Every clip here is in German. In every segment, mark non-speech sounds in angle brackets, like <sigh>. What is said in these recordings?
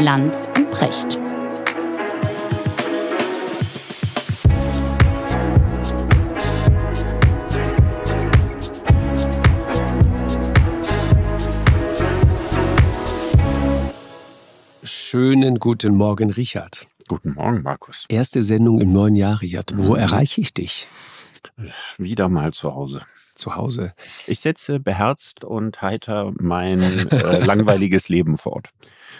Land und Precht. Schönen guten Morgen, Richard. Guten Morgen, Markus. Erste Sendung im neuen Jahr, Richard. Wo mhm. erreiche ich dich? Wieder mal zu Hause zu Hause? Ich setze beherzt und heiter mein äh, langweiliges Leben fort.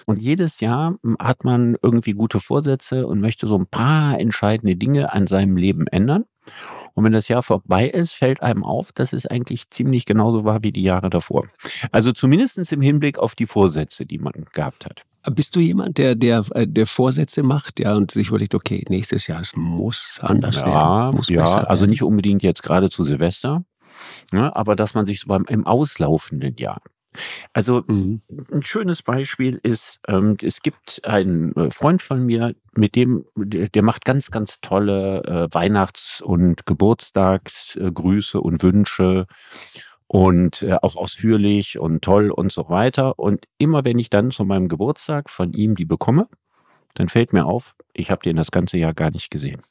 Und jedes Jahr hm, hat man irgendwie gute Vorsätze und möchte so ein paar entscheidende Dinge an seinem Leben ändern. Und wenn das Jahr vorbei ist, fällt einem auf, dass es eigentlich ziemlich genauso war wie die Jahre davor. Also zumindest im Hinblick auf die Vorsätze, die man gehabt hat. Bist du jemand, der, der, äh, der Vorsätze macht ja, und sich überlegt, okay, nächstes Jahr, es muss anders ja, werden? Muss ja, also nicht unbedingt jetzt gerade zu Silvester ne, aber dass man sich so beim, im auslaufenden Jahr also mhm. ein schönes Beispiel ist, ähm, es gibt einen äh, Freund von mir, mit dem, der, der macht ganz, ganz tolle äh, Weihnachts- und Geburtstagsgrüße äh, und Wünsche und äh, auch ausführlich und toll und so weiter. Und immer wenn ich dann zu meinem Geburtstag von ihm die bekomme, dann fällt mir auf, ich habe den das ganze Jahr gar nicht gesehen.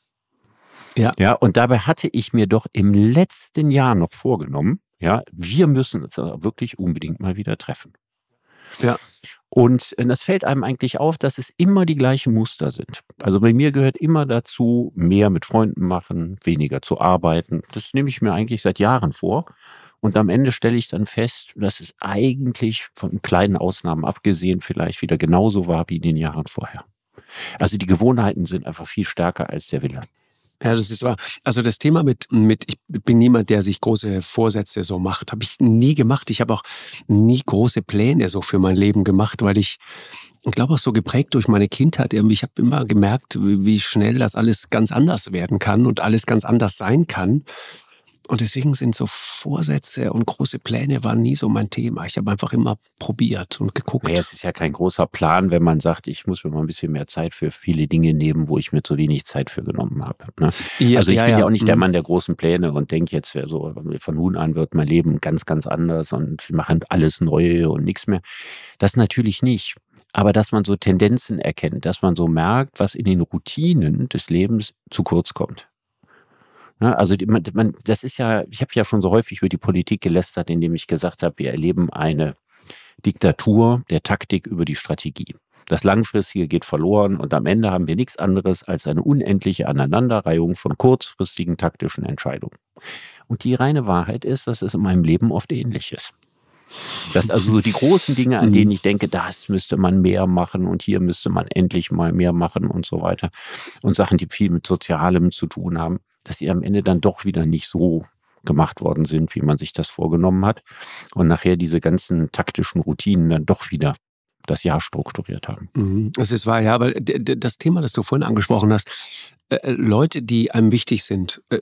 Ja. ja. Und dabei hatte ich mir doch im letzten Jahr noch vorgenommen, ja, wir müssen uns wirklich unbedingt mal wieder treffen. Ja. Und äh, das fällt einem eigentlich auf, dass es immer die gleichen Muster sind. Also bei mir gehört immer dazu, mehr mit Freunden machen, weniger zu arbeiten. Das nehme ich mir eigentlich seit Jahren vor. Und am Ende stelle ich dann fest, dass es eigentlich von kleinen Ausnahmen abgesehen vielleicht wieder genauso war wie in den Jahren vorher. Also die Gewohnheiten sind einfach viel stärker als der Wille. Ja, das ist wahr. Also das Thema mit, mit, ich bin niemand, der sich große Vorsätze so macht, habe ich nie gemacht. Ich habe auch nie große Pläne so für mein Leben gemacht, weil ich, ich glaube auch so geprägt durch meine Kindheit. Ich habe immer gemerkt, wie schnell das alles ganz anders werden kann und alles ganz anders sein kann. Und deswegen sind so Vorsätze und große Pläne waren nie so mein Thema. Ich habe einfach immer probiert und geguckt. Naja, es ist ja kein großer Plan, wenn man sagt, ich muss mir mal ein bisschen mehr Zeit für viele Dinge nehmen, wo ich mir zu wenig Zeit für genommen habe. Ne? Ja, also ich ja, bin ja auch nicht der mhm. Mann der großen Pläne und denke jetzt, so, von nun an wird mein Leben ganz, ganz anders und wir machen alles neu und nichts mehr. Das natürlich nicht aber dass man so Tendenzen erkennt, dass man so merkt, was in den Routinen des Lebens zu kurz kommt. Ne? Also man, man, das ist ja, ich habe ja schon so häufig über die Politik gelästert, indem ich gesagt habe, wir erleben eine Diktatur der Taktik über die Strategie. Das Langfristige geht verloren und am Ende haben wir nichts anderes als eine unendliche Aneinanderreihung von kurzfristigen taktischen Entscheidungen. Und die reine Wahrheit ist, dass es in meinem Leben oft ähnlich ist. Das also so die großen Dinge, an denen ich denke, das müsste man mehr machen und hier müsste man endlich mal mehr machen und so weiter. Und Sachen, die viel mit Sozialem zu tun haben, dass die am Ende dann doch wieder nicht so gemacht worden sind, wie man sich das vorgenommen hat. Und nachher diese ganzen taktischen Routinen dann doch wieder das Jahr strukturiert haben. Mhm. Das ist wahr, ja, aber das Thema, das du vorhin angesprochen hast, äh, äh, Leute, die einem wichtig sind, äh,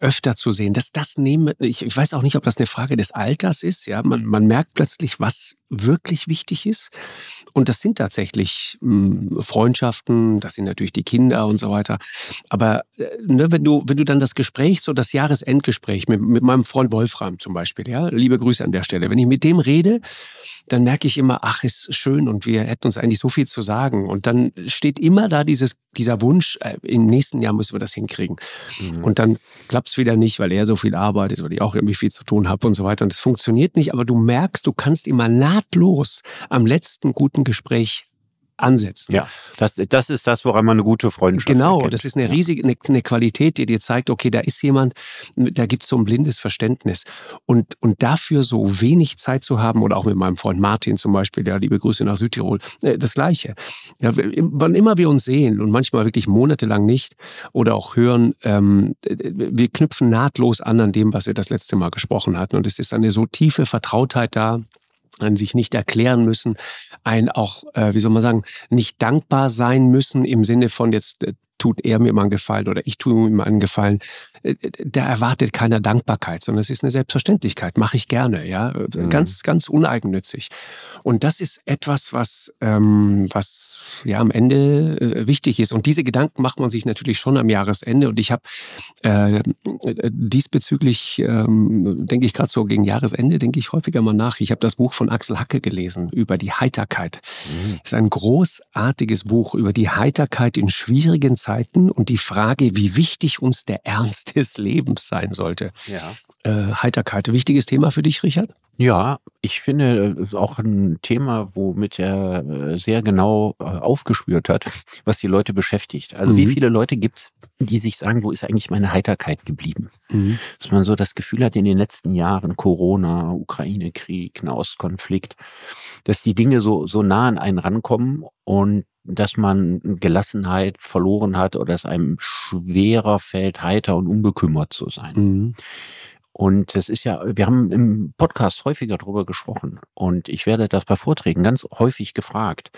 öfter zu sehen, dass das nehmen, ich, ich, weiß auch nicht, ob das eine Frage des Alters ist, ja, man, man merkt plötzlich, was wirklich wichtig ist. Und das sind tatsächlich hm, Freundschaften, das sind natürlich die Kinder und so weiter. Aber äh, ne, wenn, du, wenn du dann das Gespräch, so das Jahresendgespräch mit, mit meinem Freund Wolfram zum Beispiel, ja, liebe Grüße an der Stelle, wenn ich mit dem rede, dann merke ich immer, ach, ist schön und wir hätten uns eigentlich so viel zu sagen. Und dann steht immer da dieses, dieser Wunsch, äh, im nächsten Jahr müssen wir das hinkriegen. Mhm. Und dann klappt es wieder nicht, weil er so viel arbeitet, weil ich auch irgendwie viel zu tun habe und so weiter. Und es funktioniert nicht, aber du merkst, du kannst immer nach nahtlos am letzten guten Gespräch ansetzen. Ja, das, das ist das, woran man eine gute Freundschaft Genau, erkennt. das ist eine riesige eine, eine, Qualität, die dir zeigt, okay, da ist jemand, da gibt es so ein blindes Verständnis. Und, und dafür so wenig Zeit zu haben, oder auch mit meinem Freund Martin zum Beispiel, der liebe Grüße nach Südtirol, äh, das Gleiche. Ja, wann immer wir uns sehen und manchmal wirklich monatelang nicht oder auch hören, ähm, wir knüpfen nahtlos an an dem, was wir das letzte Mal gesprochen hatten. Und es ist eine so tiefe Vertrautheit da, an sich nicht erklären müssen, ein auch, äh, wie soll man sagen, nicht dankbar sein müssen im Sinne von jetzt äh, tut er mir mal einen Gefallen oder ich tue ihm einen Gefallen. Äh, äh, da erwartet keiner Dankbarkeit, sondern es ist eine Selbstverständlichkeit, mache ich gerne, ja, äh, mhm. ganz, ganz uneigennützig. Und das ist etwas, was, ähm, was ja am Ende äh, wichtig ist. Und diese Gedanken macht man sich natürlich schon am Jahresende. Und ich habe äh, äh diesbezüglich, ähm, denke ich gerade so gegen Jahresende, denke ich häufiger mal nach. Ich habe das Buch von Axel Hacke gelesen über die Heiterkeit. Mhm. Das ist ein großartiges Buch über die Heiterkeit in schwierigen Zeiten und die Frage, wie wichtig uns der Ernst des Lebens sein sollte. Ja. Äh, Heiterkeit, wichtiges Thema für dich, Richard? Ja, ich finde, es äh, ist auch ein Thema, womit er äh, sehr genau äh, aufgespürt hat, was die Leute beschäftigt. Also mhm. wie viele Leute gibt es, die sich sagen, wo ist eigentlich meine Heiterkeit geblieben? Mhm. Dass man so das Gefühl hat in den letzten Jahren, Corona, Ukraine-Krieg, Nahostkonflikt, dass die Dinge so, so nah an einen rankommen und dass man Gelassenheit verloren hat oder es einem schwerer fällt, heiter und unbekümmert zu sein. Mhm. Und es ist ja, wir haben im Podcast häufiger darüber gesprochen und ich werde das bei Vorträgen ganz häufig gefragt.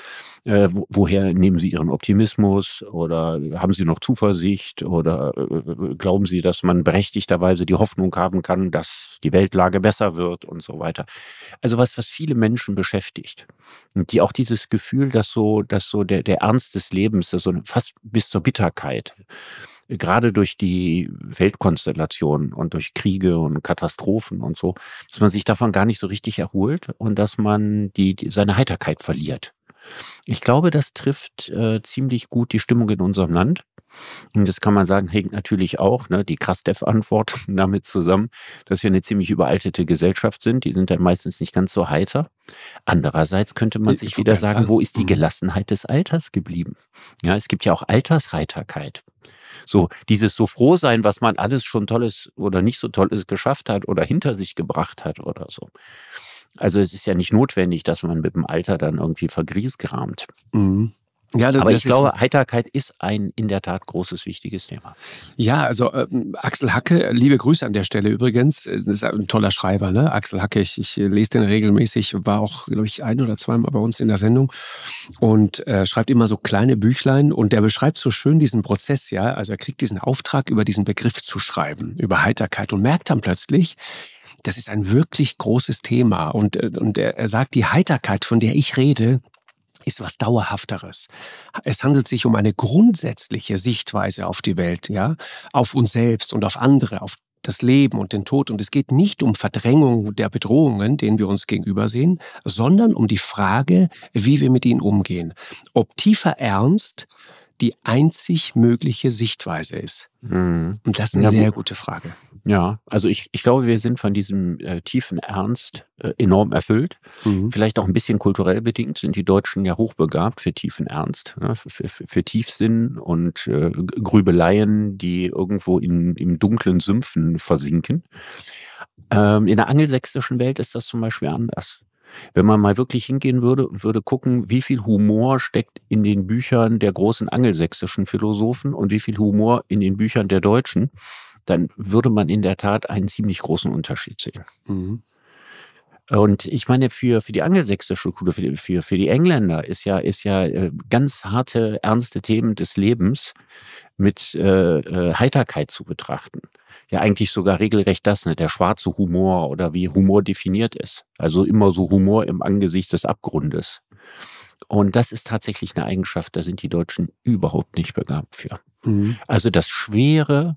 Äh, woher nehmen Sie Ihren Optimismus oder haben Sie noch Zuversicht oder äh, äh, glauben Sie, dass man berechtigterweise die Hoffnung haben kann, dass die Weltlage besser wird und so weiter. Also was, was viele Menschen beschäftigt und die auch dieses Gefühl, dass so, dass so der, der Ernst des Lebens, so fast bis zur Bitterkeit gerade durch die Weltkonstellation und durch Kriege und Katastrophen und so, dass man sich davon gar nicht so richtig erholt und dass man die, die seine Heiterkeit verliert. Ich glaube, das trifft äh, ziemlich gut die Stimmung in unserem Land. Und das kann man sagen, hängt natürlich auch ne, die krastev antwort <laughs> damit zusammen, dass wir eine ziemlich überaltete Gesellschaft sind. Die sind dann meistens nicht ganz so heiter. Andererseits könnte man ich äh, sich wieder sagen, wo ist die mhm. Gelassenheit des Alters geblieben? Ja, es gibt ja auch Altersheiterkeit. So, dieses so froh sein, was man alles schon Tolles oder nicht so Tolles geschafft hat oder hinter sich gebracht hat oder so. Also es ist ja nicht notwendig, dass man mit dem Alter dann irgendwie vergriesgramt. Mhm. Ja, das, Aber ich glaube, Heiterkeit ist ein in der Tat großes, wichtiges Thema. Ja, also ähm, Axel Hacke, liebe Grüße an der Stelle übrigens. Äh, das ist ein toller Schreiber, ne? Axel Hacke, ich, ich lese den regelmäßig, war auch, glaube ich, ein oder zweimal bei uns in der Sendung und äh, schreibt immer so kleine Büchlein und der beschreibt so schön diesen Prozess, ja. Also er kriegt diesen Auftrag, über diesen Begriff zu schreiben, über Heiterkeit und merkt dann plötzlich, das ist ein wirklich großes Thema. Und, äh, und er, er sagt, die Heiterkeit, von der ich rede, ist was Dauerhafteres. Es handelt sich um eine grundsätzliche Sichtweise auf die Welt, ja, auf uns selbst und auf andere, auf das Leben und den Tod. Und es geht nicht um Verdrängung der Bedrohungen, denen wir uns gegenübersehen, sondern um die Frage, wie wir mit ihnen umgehen. Ob tiefer Ernst die einzig mögliche Sichtweise ist? Mhm. Und das ist eine ja, sehr gute Frage. Ja, also ich, ich glaube, wir sind von diesem äh, tiefen Ernst äh, enorm erfüllt. Mhm. Vielleicht auch ein bisschen kulturell bedingt sind die Deutschen ja hochbegabt für tiefen Ernst, ne? für, für, für, Tiefsinn und äh, Grübeleien, die irgendwo in, im dunklen Sümpfen versinken. Ähm, in der angelsächsischen Welt ist das zum Beispiel anders. Wenn man mal wirklich hingehen würde und würde gucken, wie viel Humor steckt in den Büchern der großen angelsächsischen Philosophen und wie viel Humor in den Büchern der Deutschen, dann würde man in der Tat einen ziemlich großen Unterschied sehen. Mhm. Und ich meine, für, für die angelsächsische Schule, für, für, für die Engländer ist ja, ist ja äh, ganz harte, ernste Themen des Lebens mit äh, äh, Heiterkeit zu betrachten. Ja, eigentlich sogar regelrecht das, ne? der schwarze Humor oder wie Humor definiert ist. Also immer so Humor im Angesicht des Abgrundes. Und das ist tatsächlich eine Eigenschaft, da sind die Deutschen überhaupt nicht begabt für. Mhm. Also das Schwere,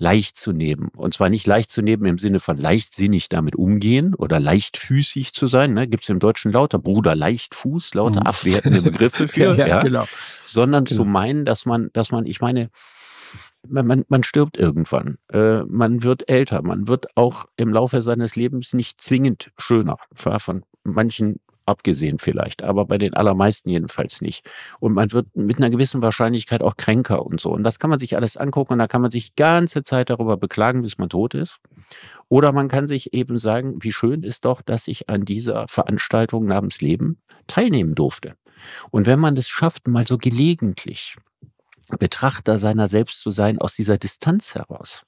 leicht zu nehmen. Und zwar nicht leicht zu nehmen im Sinne von leichtsinnig damit umgehen oder leichtfüßig zu sein. Ne? Gibt es im Deutschen lauter Bruder Leichtfuß, lauter mhm. abwertende Begriffe <laughs> für, ja, ja, Genau. sondern genau. zu meinen, dass man, dass man, ich meine, man, man, man stirbt irgendwann, äh, man wird älter, man wird auch im Laufe seines Lebens nicht zwingend schöner. Von manchen abgesehen vielleicht, aber bei den allermeisten jedenfalls nicht. Und man wird mit einer gewissen Wahrscheinlichkeit auch kränker und so. Und das kann man sich alles angucken und da kann man sich ganze Zeit darüber beklagen, bis man tot ist. Oder man kann sich eben sagen, wie schön ist doch, dass ich an dieser Veranstaltung namens Leben teilnehmen durfte. Und wenn man es schafft, mal so gelegentlich Betrachter seiner selbst zu sein, aus dieser Distanz heraus,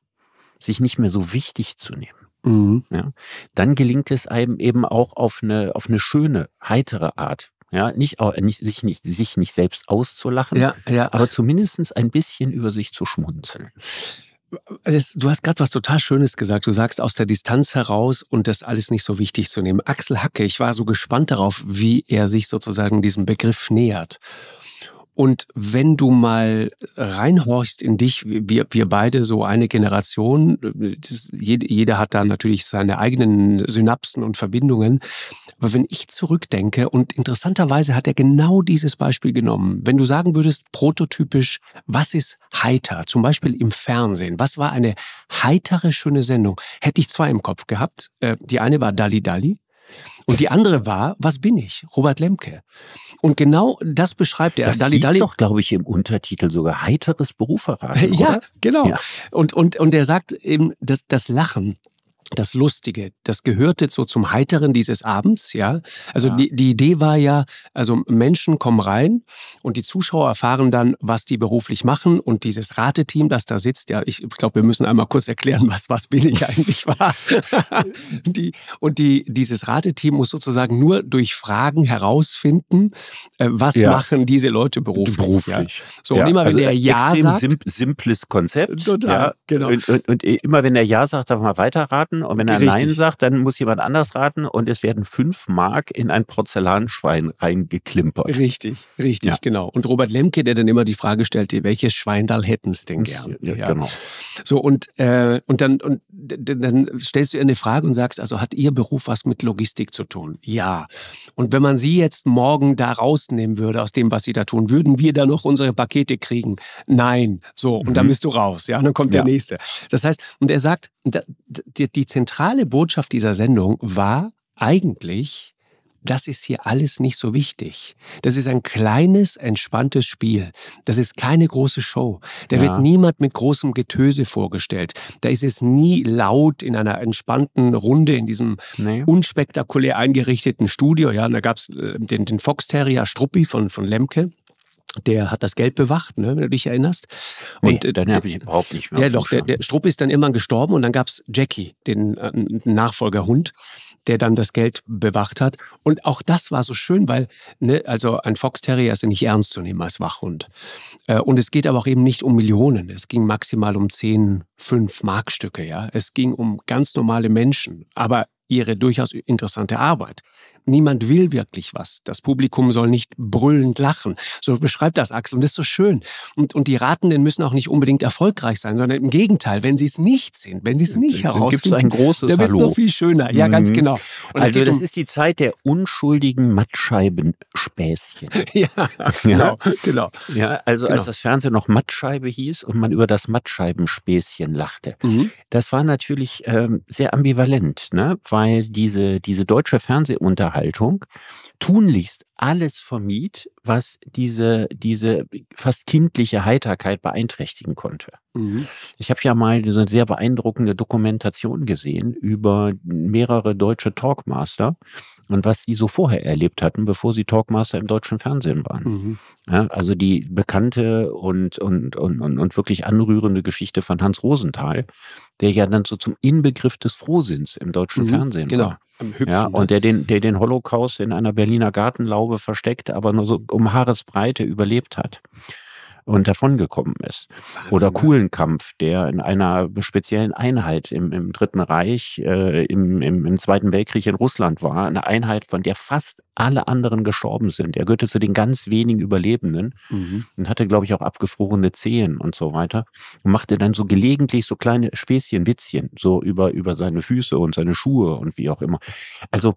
sich nicht mehr so wichtig zu nehmen Mhm. Ja, dann gelingt es einem eben auch auf eine, auf eine schöne, heitere Art. Ja, nicht, nicht, sich, nicht, sich nicht selbst auszulachen, ja, ja. aber zumindest ein bisschen über sich zu schmunzeln. du hast gerade was total Schönes gesagt. Du sagst aus der Distanz heraus und das alles nicht so wichtig zu nehmen. Axel Hacke, ich war so gespannt darauf, wie er sich sozusagen diesem Begriff nähert. Und wenn du mal reinhorchst in dich, wir, wir beide so eine Generation, das, jeder hat da natürlich seine eigenen Synapsen und Verbindungen. Aber wenn ich zurückdenke, und interessanterweise hat er genau dieses Beispiel genommen, wenn du sagen würdest, prototypisch, was ist heiter, zum Beispiel im Fernsehen, was war eine heitere, schöne Sendung, hätte ich zwei im Kopf gehabt. Äh, die eine war Dali Dali. Und die andere war, was bin ich? Robert Lemke. Und genau das beschreibt er. Das Dali, Dali doch, glaube ich, im Untertitel sogar heiteres Berufverrat. <laughs> Ja, genau. Ja. Und, und, und er sagt eben, dass das Lachen das Lustige, das gehörte so zum Heiteren dieses Abends, ja. Also ja. Die, die Idee war ja, also Menschen kommen rein und die Zuschauer erfahren dann, was die beruflich machen und dieses Rateteam, das da sitzt, ja, ich glaube, wir müssen einmal kurz erklären, was, was bin ich <laughs> eigentlich war. <laughs> die, und die, dieses Rateteam muss sozusagen nur durch Fragen herausfinden, äh, was ja. machen diese Leute beruflich. beruflich. Ja. So, und immer also wenn der Ja extrem sagt. Extrem simples Konzept. Total, genau. Und, und, und immer wenn der Ja sagt, darf man weiterraten raten und wenn er Richtig. Nein sagt, dann muss jemand anders raten und es werden fünf Mark in ein Porzellanschwein reingeklimpert. Richtig, richtig, ja. genau. Und Robert Lemke, der dann immer die Frage stellte, welches Schweindal hätten es denn gern? Ja, ja. Genau. So, und, äh, und, dann, und dann stellst du ihr eine Frage und sagst, also hat Ihr Beruf was mit Logistik zu tun? Ja. Und wenn man Sie jetzt morgen da rausnehmen würde aus dem, was Sie da tun, würden wir da noch unsere Pakete kriegen? Nein. So, und mhm. dann bist du raus. Ja, und dann kommt der Nächste. Das heißt, und er sagt, die, die die zentrale Botschaft dieser Sendung war eigentlich, das ist hier alles nicht so wichtig. Das ist ein kleines, entspanntes Spiel. Das ist keine große Show. Da ja. wird niemand mit großem Getöse vorgestellt. Da ist es nie laut in einer entspannten Runde in diesem nee. unspektakulär eingerichteten Studio. Ja, da gab es äh, den, den Fox Terrier Struppi von, von Lemke der hat das Geld bewacht, ne, wenn du dich erinnerst. Und nee, äh, dann habe ich überhaupt nicht mehr. Ja, doch, der, der Strupp ist dann irgendwann gestorben und dann gab es Jackie, den äh, Nachfolgerhund, der dann das Geld bewacht hat. Und auch das war so schön, weil, ne, also ein Fox Terrier ist ja nicht ernst zu nehmen als Wachhund. Äh, und es geht aber auch eben nicht um Millionen. Es ging maximal um 10, 5 Markstücke, ja. Es ging um ganz normale Menschen, aber ihre durchaus interessante Arbeit niemand will wirklich was. Das Publikum soll nicht brüllend lachen. So beschreibt das Axel und das ist so schön. Und, und die Ratenden müssen auch nicht unbedingt erfolgreich sein, sondern im Gegenteil, wenn sie es nicht sind, wenn sie es nicht ja, herausfinden, gibt es ein großes dann wird es noch viel schöner. Ja, ganz mhm. genau. Und also das um ist die Zeit der unschuldigen Mattscheibenspäßchen. <laughs> ja, genau, genau. Ja, also genau. als das Fernsehen noch Mattscheibe hieß und man über das Mattscheibenspäßchen lachte, mhm. das war natürlich ähm, sehr ambivalent, ne? weil diese, diese deutsche Fernsehunterhaltung Haltung tunlichst alles vermied, was diese, diese fast kindliche Heiterkeit beeinträchtigen konnte. Mhm. Ich habe ja mal so eine sehr beeindruckende Dokumentation gesehen über mehrere deutsche Talkmaster und was die so vorher erlebt hatten, bevor sie Talkmaster im deutschen Fernsehen waren. Mhm. Ja, also die bekannte und, und, und, und, und wirklich anrührende Geschichte von Hans Rosenthal, der ja dann so zum Inbegriff des Frohsinns im deutschen mhm. Fernsehen genau. war. Genau. ja, und ne? der den, der den Holocaust in einer Berliner Gartenlaube Schraube versteckt, aber nur so um Haaresbreite überlebt hat und davongekommen ist. Wahnsinn, Oder ne? Kuhlenkampf, der in einer speziellen Einheit im, im Dritten Reich, äh, im, im, im, Zweiten Weltkrieg in Russland war. Eine Einheit, von der fast alle anderen gestorben sind. Er gehörte zu den ganz wenigen Überlebenden mhm. und hatte, glaube ich, auch abgefrorene Zehen und so weiter. Und machte dann so gelegentlich so kleine Späßchen, Witzchen, so über, über seine Füße und seine Schuhe und wie auch immer. Also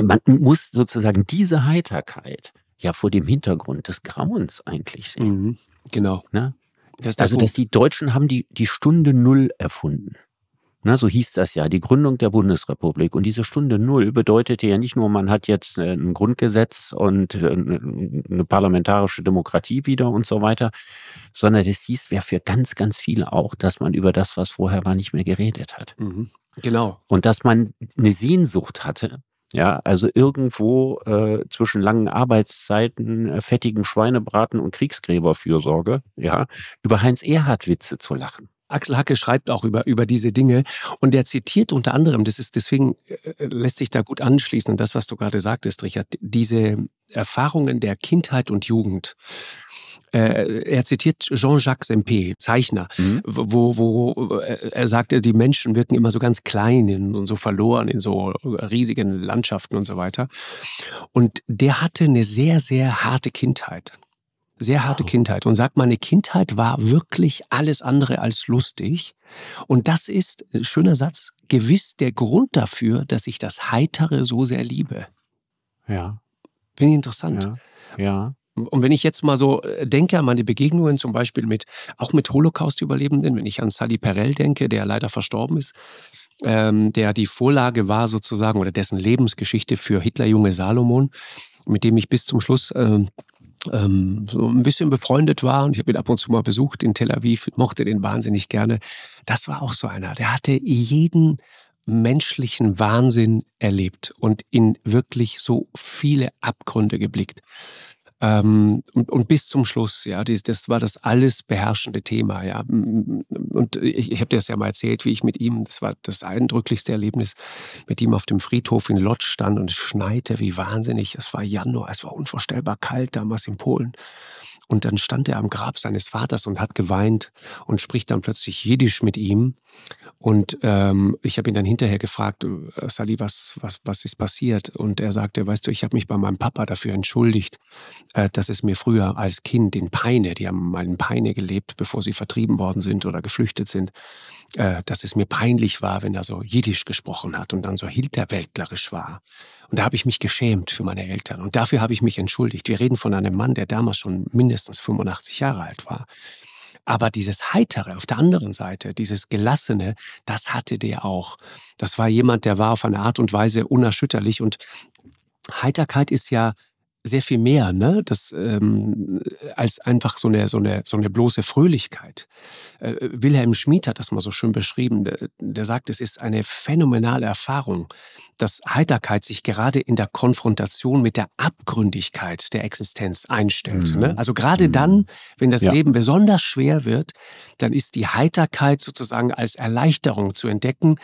man muss sozusagen diese Heiterkeit ja vor dem Hintergrund des Grauens eigentlich sehen. Mhm, genau. Ne? Das also, dass die Deutschen haben die, die Stunde Null erfunden. Na, ne, so hieß das ja, die Gründung der Bundesrepublik. Und diese Stunde Null bedeutete ja nicht nur, man hat jetzt äh, ein Grundgesetz und äh, eine parlamentarische Demokratie wieder und so weiter, sondern das hieß ja für ganz, ganz viele auch, dass man über das, was vorher war, nicht mehr geredet hat. Mhm. Genau. Und dass man eine Sehnsucht hatte, ja, also irgendwo äh, zwischen langen Arbeitszeiten, äh, fettigem Schweinebraten und Kriegsgräberfürsorge, ja, über Heinz Erhard Witze zu lachen. Axel Hacke schreibt auch über, über diese Dinge und er zitiert unter anderem, das ist deswegen äh, äh, lässt sich da gut anschließen, das, was du gerade sagtest, Richard, diese Erfahrungen der Kindheit und Jugend. Äh, er zitiert Jean-Jacques Sempé, Zeichner, mhm. wo, wo er sagte, die Menschen wirken immer so ganz klein und so verloren in so riesigen Landschaften und so weiter. Und der hatte eine sehr, sehr harte Kindheit sehr harte wow. Kindheit und sagt, meine Kindheit war wirklich alles andere als lustig. Und das ist, äh, schöner Satz, gewiss der Grund dafür, dass ich das Heitere so sehr liebe. Ja. Finde ich interessant. ja. ja. Und wenn ich jetzt mal so äh, denke an meine Begegnungen zum Beispiel mit, auch mit Holocaust-Überlebenden, wenn ich an Sally Perel denke, der leider verstorben ist, ähm, der die Vorlage war sozusagen oder dessen Lebensgeschichte für Hitler-Junge Salomon, mit dem ich bis zum Schluss ähm, ähm, so ein bisschen befreundet war und ich habe ihn ab und zu mal besucht in Tel Aviv, mochte den wahnsinnig gerne. Das war auch so einer, der hatte jeden menschlichen Wahnsinn erlebt und in wirklich so viele Abgründe geblickt. Ähm, und, und, bis zum Schluss, ja, dies, das war das alles beherrschende Thema, ja. Und ich, ich habe dir das ja mal erzählt, wie ich mit ihm, das war das eindrücklichste Erlebnis, mit ihm auf dem Friedhof in Lodz stand und es schneite wie wahnsinnig. Es war Januar, es war unvorstellbar kalt damals in Polen. Und dann stand er am Grab seines Vaters und hat geweint und spricht dann plötzlich Jiddisch mit ihm. Und ähm, ich habe ihn dann hinterher gefragt, äh, Sally, was, was, was ist passiert? Und er sagte, weißt du, ich habe mich bei meinem Papa dafür entschuldigt, äh, dass es mir früher als Kind in Peine, die haben mal in Peine gelebt, bevor sie vertrieben worden sind oder geflüchtet sind, äh, dass es mir peinlich war, wenn er so Jiddisch gesprochen hat und dann so hinterwäldlerisch war. Und da habe ich mich geschämt für meine Eltern. Und dafür habe ich mich entschuldigt. Wir reden von einem Mann, der damals schon mindestens 85 Jahre alt war. Aber dieses Heitere auf der anderen Seite, dieses Gelassene, das hatte der auch. Das war jemand, der war auf eine Art und Weise unerschütterlich. Und Heiterkeit ist ja sehr viel mehr, ne? Das ähm, als einfach so eine so eine so eine bloße Fröhlichkeit. Äh, Wilhelm Schmid hat das mal so schön beschrieben. Der, der sagt, es ist eine phänomenale Erfahrung, dass Heiterkeit sich gerade in der Konfrontation mit der Abgründigkeit der Existenz einstellt. Ne? Mhm. Ne? Also gerade mhm. dann, wenn das ja. Leben besonders schwer wird, dann ist die Heiterkeit sozusagen als Erleichterung zu entdecken,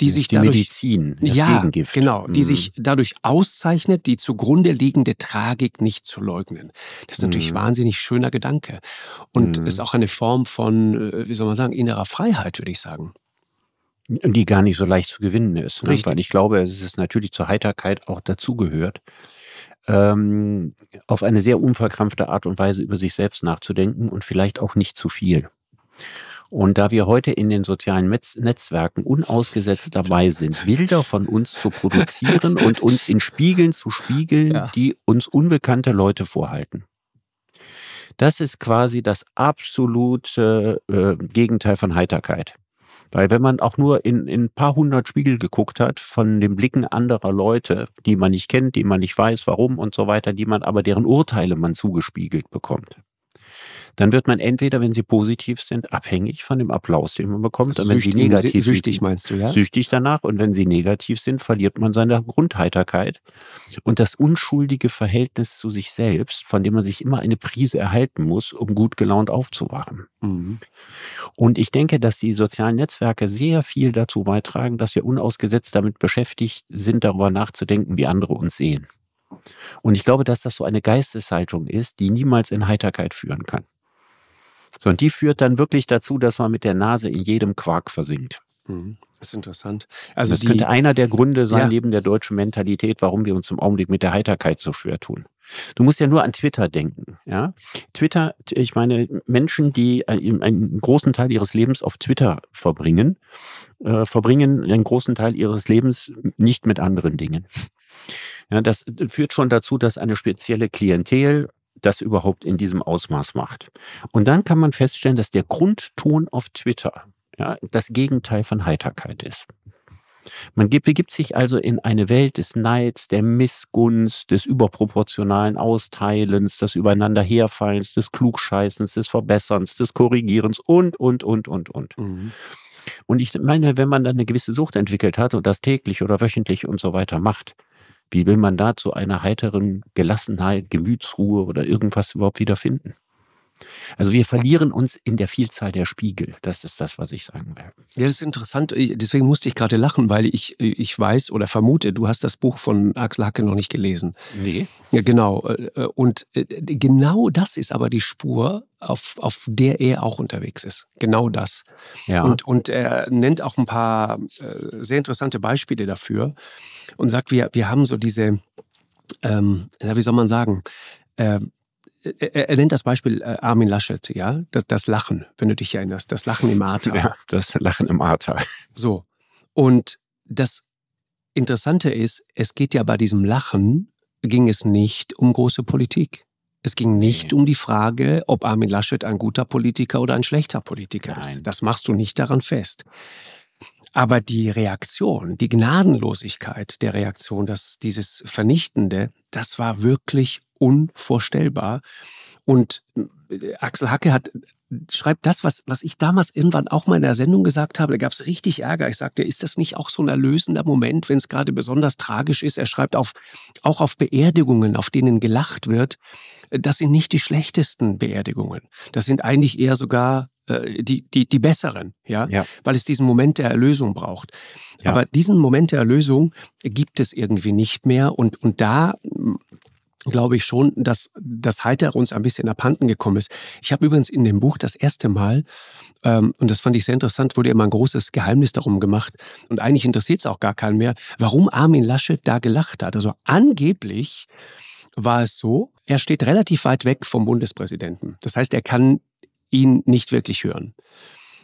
die das sich die dadurch Medizin, ja, Gegengift. genau, die mhm. sich dadurch auszeichnet, die zugrunde liegende Tragik Tragik nicht zu leugnen. Das ist natürlich mhm. wahnsinnig schöner Gedanke und mhm. ist auch eine Form von, äh, wie soll man sagen, innerer Freiheit, würde ich sagen. Die gar nicht so leicht zu gewinnen ist, ne? weil ich glaube, es ist natürlich zur Heiterkeit auch dazugehört, ähm, auf eine sehr unverkrampfte Art und Weise über sich selbst nachzudenken und vielleicht auch nicht zu viel. Und da wir heute in den sozialen Metz Netzwerken unausgesetzt <laughs> dabei sind, Bilder von uns zu produzieren und uns in Spiegeln zu spiegeln, ja. die uns unbekannte Leute vorhalten. Das ist quasi das absolute äh, Gegenteil von Heiterkeit. Weil wenn man auch nur in, in ein paar hundert Spiegel geguckt hat von den Blicken anderer Leute, die man nicht kennt, die man nicht weiß, warum und so weiter, die man aber deren Urteile man zugespiegelt bekommt dann wird man entweder, wenn sie positiv sind, abhängig von dem Applaus, den man bekommt, also und wenn süchtig, sie negativ süchtig sind, meinst du, ja? süchtig danach und wenn sie negativ sind, verliert man seine Grundheiterkeit und das unschuldige Verhältnis zu sich selbst, von dem man sich immer eine Prise erhalten muss, um gut gelaunt aufzuwachen. Mhm. Und ich denke, dass die sozialen Netzwerke sehr viel dazu beitragen, dass wir unausgesetzt damit beschäftigt sind, darüber nachzudenken, wie andere uns sehen. Und ich glaube, dass das so eine Geisteshaltung ist, die niemals in Heiterkeit führen kann. So, und die führt dann wirklich dazu, dass man mit der Nase in jedem Quark versinkt. Mhm, das ist interessant. Also das die, könnte einer der Gründe sein, ja. neben der deutschen Mentalität, warum wir uns im Augenblick mit der Heiterkeit so schwer tun. Du musst ja nur an Twitter denken. Ja? Twitter, ich meine, Menschen, die äh, einen großen Teil ihres Lebens auf Twitter verbringen, äh, verbringen einen großen Teil ihres Lebens nicht mit anderen Dingen. Ja, das führt schon dazu, dass eine spezielle Klientel das überhaupt in diesem Ausmaß macht. Und dann kann man feststellen, dass der Grundton auf Twitter ja, das Gegenteil von Heiterkeit ist. Man begibt sich also in eine Welt des Neids, der Missgunst, des überproportionalen Austeilens, des Übereinanderherfallens, des Klugscheißens, des Verbesserns, des Korrigierens und, und, und, und, und. Mhm. Und ich meine, wenn man dann eine gewisse Sucht entwickelt hat und das täglich oder wöchentlich und so weiter macht, wie will man da zu einer heiteren Gelassenheit, Gemütsruhe oder irgendwas überhaupt wiederfinden? Also wir verlieren uns in der Vielzahl der Spiegel. Das ist das, was ich sagen will. Ja, das ist interessant. Deswegen musste ich gerade lachen, weil ich, ich weiß oder vermute, du hast das Buch von Axel Hacke noch nicht gelesen. Nee. Ja, genau. Und äh, genau das ist aber die Spur, auf, auf der er auch unterwegs ist. Genau das. Ja. Und, und er nennt auch ein paar äh, sehr interessante Beispiele dafür und sagt, wir, wir haben so diese, ähm, wie soll man sagen, ähm, er, er nennt das Beispiel äh, Armin Laschet, ja, das, das, Lachen, wenn du dich erinnerst, das Lachen im Ahrtal. Ja, das Lachen im Ahrtal. So. Und das Interessante ist, es geht ja bei diesem Lachen, ging es nicht um große Politik. Es ging nicht nee. um die Frage, ob Armin Laschet ein guter Politiker oder ein schlechter Politiker Nein. ist. Das machst du nicht daran fest. Aber die Reaktion, die Gnadenlosigkeit der Reaktion, das, dieses Vernichtende, das war wirklich unvorstellbar. Und äh, Axel Hacke hat schreibt das, was, was ich damals irgendwann auch mal in der Sendung gesagt habe. Da gab es richtig Ärger. Ich sagte, ist das nicht auch so ein erlösender Moment, wenn es gerade besonders tragisch ist? Er schreibt auf, auch auf Beerdigungen, auf denen gelacht wird. Äh, das sind nicht die schlechtesten Beerdigungen. Das sind eigentlich eher sogar äh, die, die, die besseren, ja? ja? weil es diesen Moment der Erlösung braucht. Ja. Aber diesen Moment der Erlösung gibt es irgendwie nicht mehr und, und da mm, glaube ich schon, dass das Heiter uns ein bisschen abhanden gekommen ist. Ich habe übrigens in dem Buch das erste Mal, ähm, und das fand ich sehr interessant, wurde immer ein großes Geheimnis darum gemacht und eigentlich interessiert es auch gar keinen mehr, warum Armin Laschet da gelacht hat. Also angeblich war es so, er steht relativ weit weg vom Bundespräsidenten. Das heißt, er kann ihn nicht wirklich hören.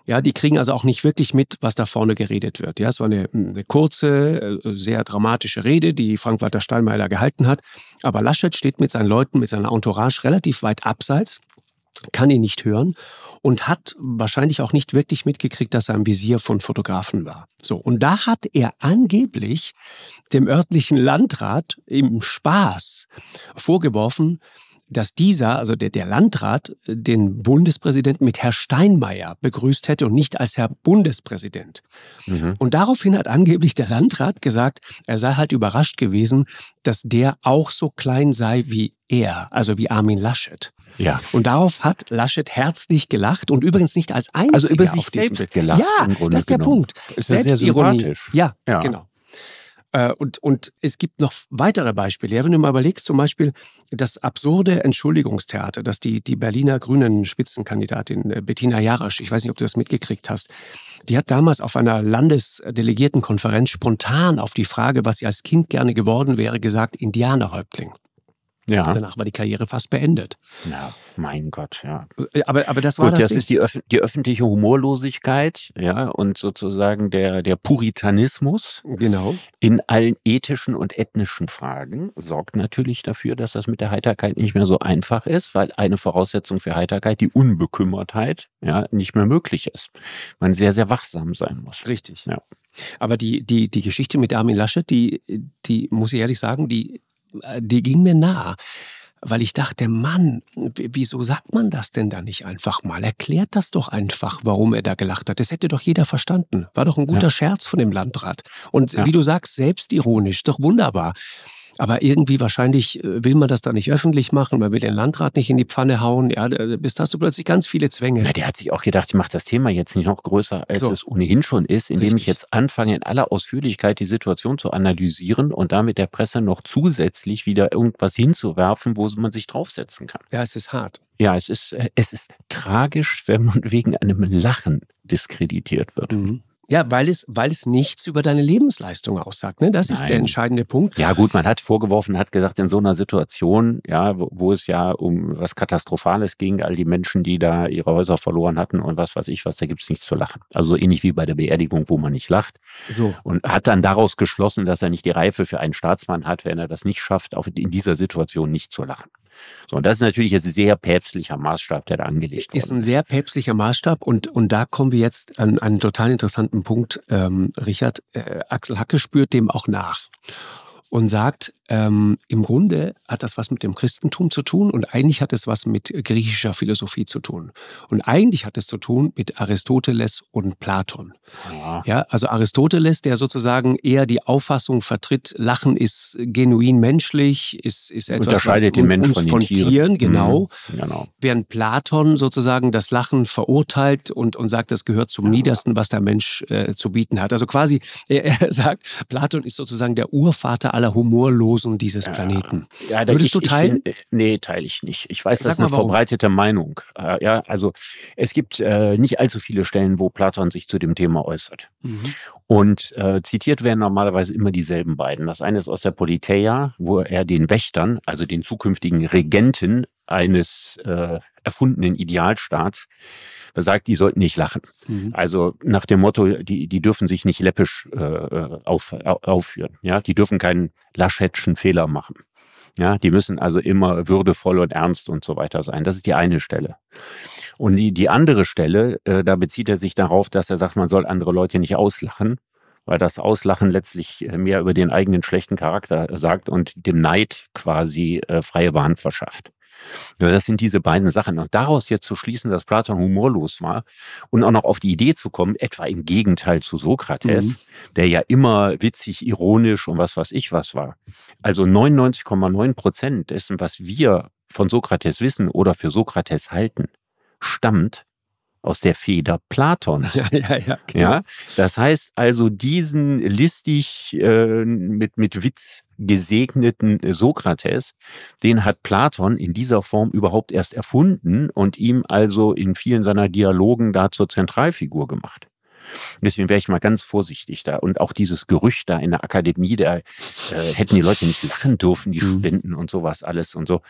Ja, die kriegen also auch nicht wirklich mit, was da vorne geredet wird. Ja, es war eine, eine kurze, äh, sehr dramatische Rede, die Frank-Walter Steinmeier gehalten hat. Aber Laschet steht mit seinen Leuten, mit seiner Entourage relativ weit abseits, kann ihn nicht hören und hat wahrscheinlich auch nicht wirklich mitgekriegt, dass er im Visier von Fotografen war. So, und da hat er angeblich dem örtlichen Landrat im Spaß vorgeworfen, dass dieser, also der, der Landrat, äh, den Bundespräsidenten mit Herr Steinmeier begrüßt hätte und nicht als Herr Bundespräsident. Mhm. Und daraufhin hat angeblich der Landrat gesagt, er sei halt überrascht gewesen, dass der auch so klein sei wie er, also wie Armin Laschet. Ja. Und darauf hat Laschet herzlich gelacht und übrigens nicht als einziger also über sich auf selbst gelacht. Ja, das ist der genommen. Punkt. Ist sehr sympathisch. Ja, ja, genau. Äh, und, und es gibt noch weitere Beispiele. Ja, wenn du mal überlegst, zum Beispiel das absurde Entschuldigungstheater, das die, die Berliner Grünen Spitzenkandidatin äh, Bettina Jarasch, ich weiß nicht, ob du das mitgekriegt hast, die hat damals auf einer Landesdelegiertenkonferenz spontan auf die Frage, was sie als Kind gerne geworden wäre, gesagt, Indianerhäuptling. Ja. Danach war die Karriere fast beendet. Ja, mein Gott, ja. Aber, aber das war Gut, das. Das Ding. ist die, Öf die, öffentliche Humorlosigkeit, ja, und sozusagen der, der Puritanismus. Genau. In allen ethischen und ethnischen Fragen sorgt natürlich dafür, dass das mit der Heiterkeit nicht mehr so einfach ist, weil eine Voraussetzung für Heiterkeit, die Unbekümmertheit, ja, nicht mehr möglich ist. Man sehr, sehr wachsam sein muss. Richtig. Ja. Aber die, die, die Geschichte mit Armin Laschet, die, die muss ich ehrlich sagen, die, äh, die ging mir nah. Weil ich dachte, Mann, wieso sagt man das denn da nicht einfach mal? Erklärt das doch einfach, warum er da gelacht hat. Das hätte doch jeder verstanden. War doch ein guter ja. Scherz von dem Landrat. Und ja. wie du sagst, selbstironisch, doch wunderbar. Aber irgendwie wahrscheinlich äh, will man das da nicht öffentlich machen, man will den Landrat nicht in die Pfanne hauen. Ja, bis hast du plötzlich ganz viele Zwänge. Ja, der hat sich auch gedacht, ich mache das Thema jetzt nicht noch größer, als so. es ohnehin schon ist, indem Richtig. ich jetzt anfange, in aller Ausführlichkeit die Situation zu analysieren und damit der Presse noch zusätzlich wieder irgendwas hinzuwerfen, wo man sich draufsetzen kann. Ja, es ist hart. Ja, es ist, äh, es ist tragisch, wenn man wegen einem Lachen diskreditiert wird. Mhm. Ja, weil es, weil es nichts über deine Lebensleistung aussagt. Ne? Das Nein. ist der entscheidende Punkt. Ja, gut, man hat vorgeworfen, hat gesagt, in so einer Situation, ja, wo, wo, es ja um was Katastrophales ging, all die Menschen, die da ihre Häuser verloren hatten und was weiß ich was, da gibt es nichts zu lachen. Also ähnlich wie bei der Beerdigung, wo man nicht lacht. So. Und hat dann daraus geschlossen, dass er nicht die Reife für einen Staatsmann hat, wenn er das nicht schafft, auch in dieser Situation nicht zu lachen. So, und das ist natürlich jetzt ein sehr päpstlicher Maßstab, der da angelegt ist. Ist ein sehr päpstlicher Maßstab und, und da kommen wir jetzt an, an einen total interessanten Punkt. Ähm, Richard, äh, Axel Hacke spürt dem auch nach und sagt, ähm, im Grunde hat das was mit dem Christentum zu tun und eigentlich hat es was mit griechischer Philosophie zu tun. Und eigentlich hat es zu tun mit Aristoteles und Platon. Ja, ja also Aristoteles, der sozusagen eher die Auffassung vertritt, Lachen ist genuin menschlich, ist, ist etwas, Unterscheidet was den Menschen von, von Tieren, Tieren genau. Mhm, genau. Während Platon sozusagen das Lachen verurteilt und, und sagt, das gehört zum ja. Niedersten, was der Mensch äh, zu bieten hat. Also quasi, er, er <laughs> sagt, Platon ist sozusagen der Urvater aller aller Humorlosen dieses Planeten. Ja, ja, Würdest ich, du teilen? Ich, äh, nee, teile ich nicht. Ich weiß, ich das ist eine warum. verbreitete Meinung. Äh, ja, also es gibt äh, nicht allzu viele Stellen, wo Platon sich zu dem Thema äußert. Mhm. Und äh, zitiert werden normalerweise immer dieselben beiden. Das eine ist aus der Politeia, wo er den Wächtern, also den zukünftigen Regenten eines äh, erfundenen Idealstaats sagt, die sollten nicht lachen. Mhm. Also nach dem Motto, die, die dürfen sich nicht läppisch äh, auf, aufführen. Ja? Die dürfen keinen laschetschen Fehler machen. Ja, die müssen also immer würdevoll und ernst und so weiter sein. Das ist die eine Stelle. Und die, die andere Stelle, äh, da bezieht er sich darauf, dass er sagt, man soll andere Leute nicht auslachen, weil das Auslachen letztlich äh, mehr über den eigenen schlechten Charakter äh, sagt und dem Neid quasi äh, freie Bahn verschafft. Ja, das sind diese beiden Sachen. Und daraus jetzt zu schließen, dass Platon humorlos war und auch noch auf die Idee zu kommen, etwa im Gegenteil zu Sokrates, mhm. der ja immer witzig, ironisch und was weiß ich was war. Also 99,9 Prozent dessen, was wir von Sokrates wissen oder für Sokrates halten, stammt aus der Feder Platons. <laughs> Ja, ja, ja, genau. ja Das heißt also, diesen listig äh, mit, mit Witz gesegneten äh, Sokrates, den hat Platon in dieser Form überhaupt erst erfunden und ihm also in vielen seiner Dialogen da zur Zentralfigur gemacht. Deswegen wäre ich mal ganz vorsichtig da. Und auch dieses Gerücht da in der Akademie, da äh, hätten die Leute nicht lachen dürfen, die mhm. Studenten und sowas alles und so.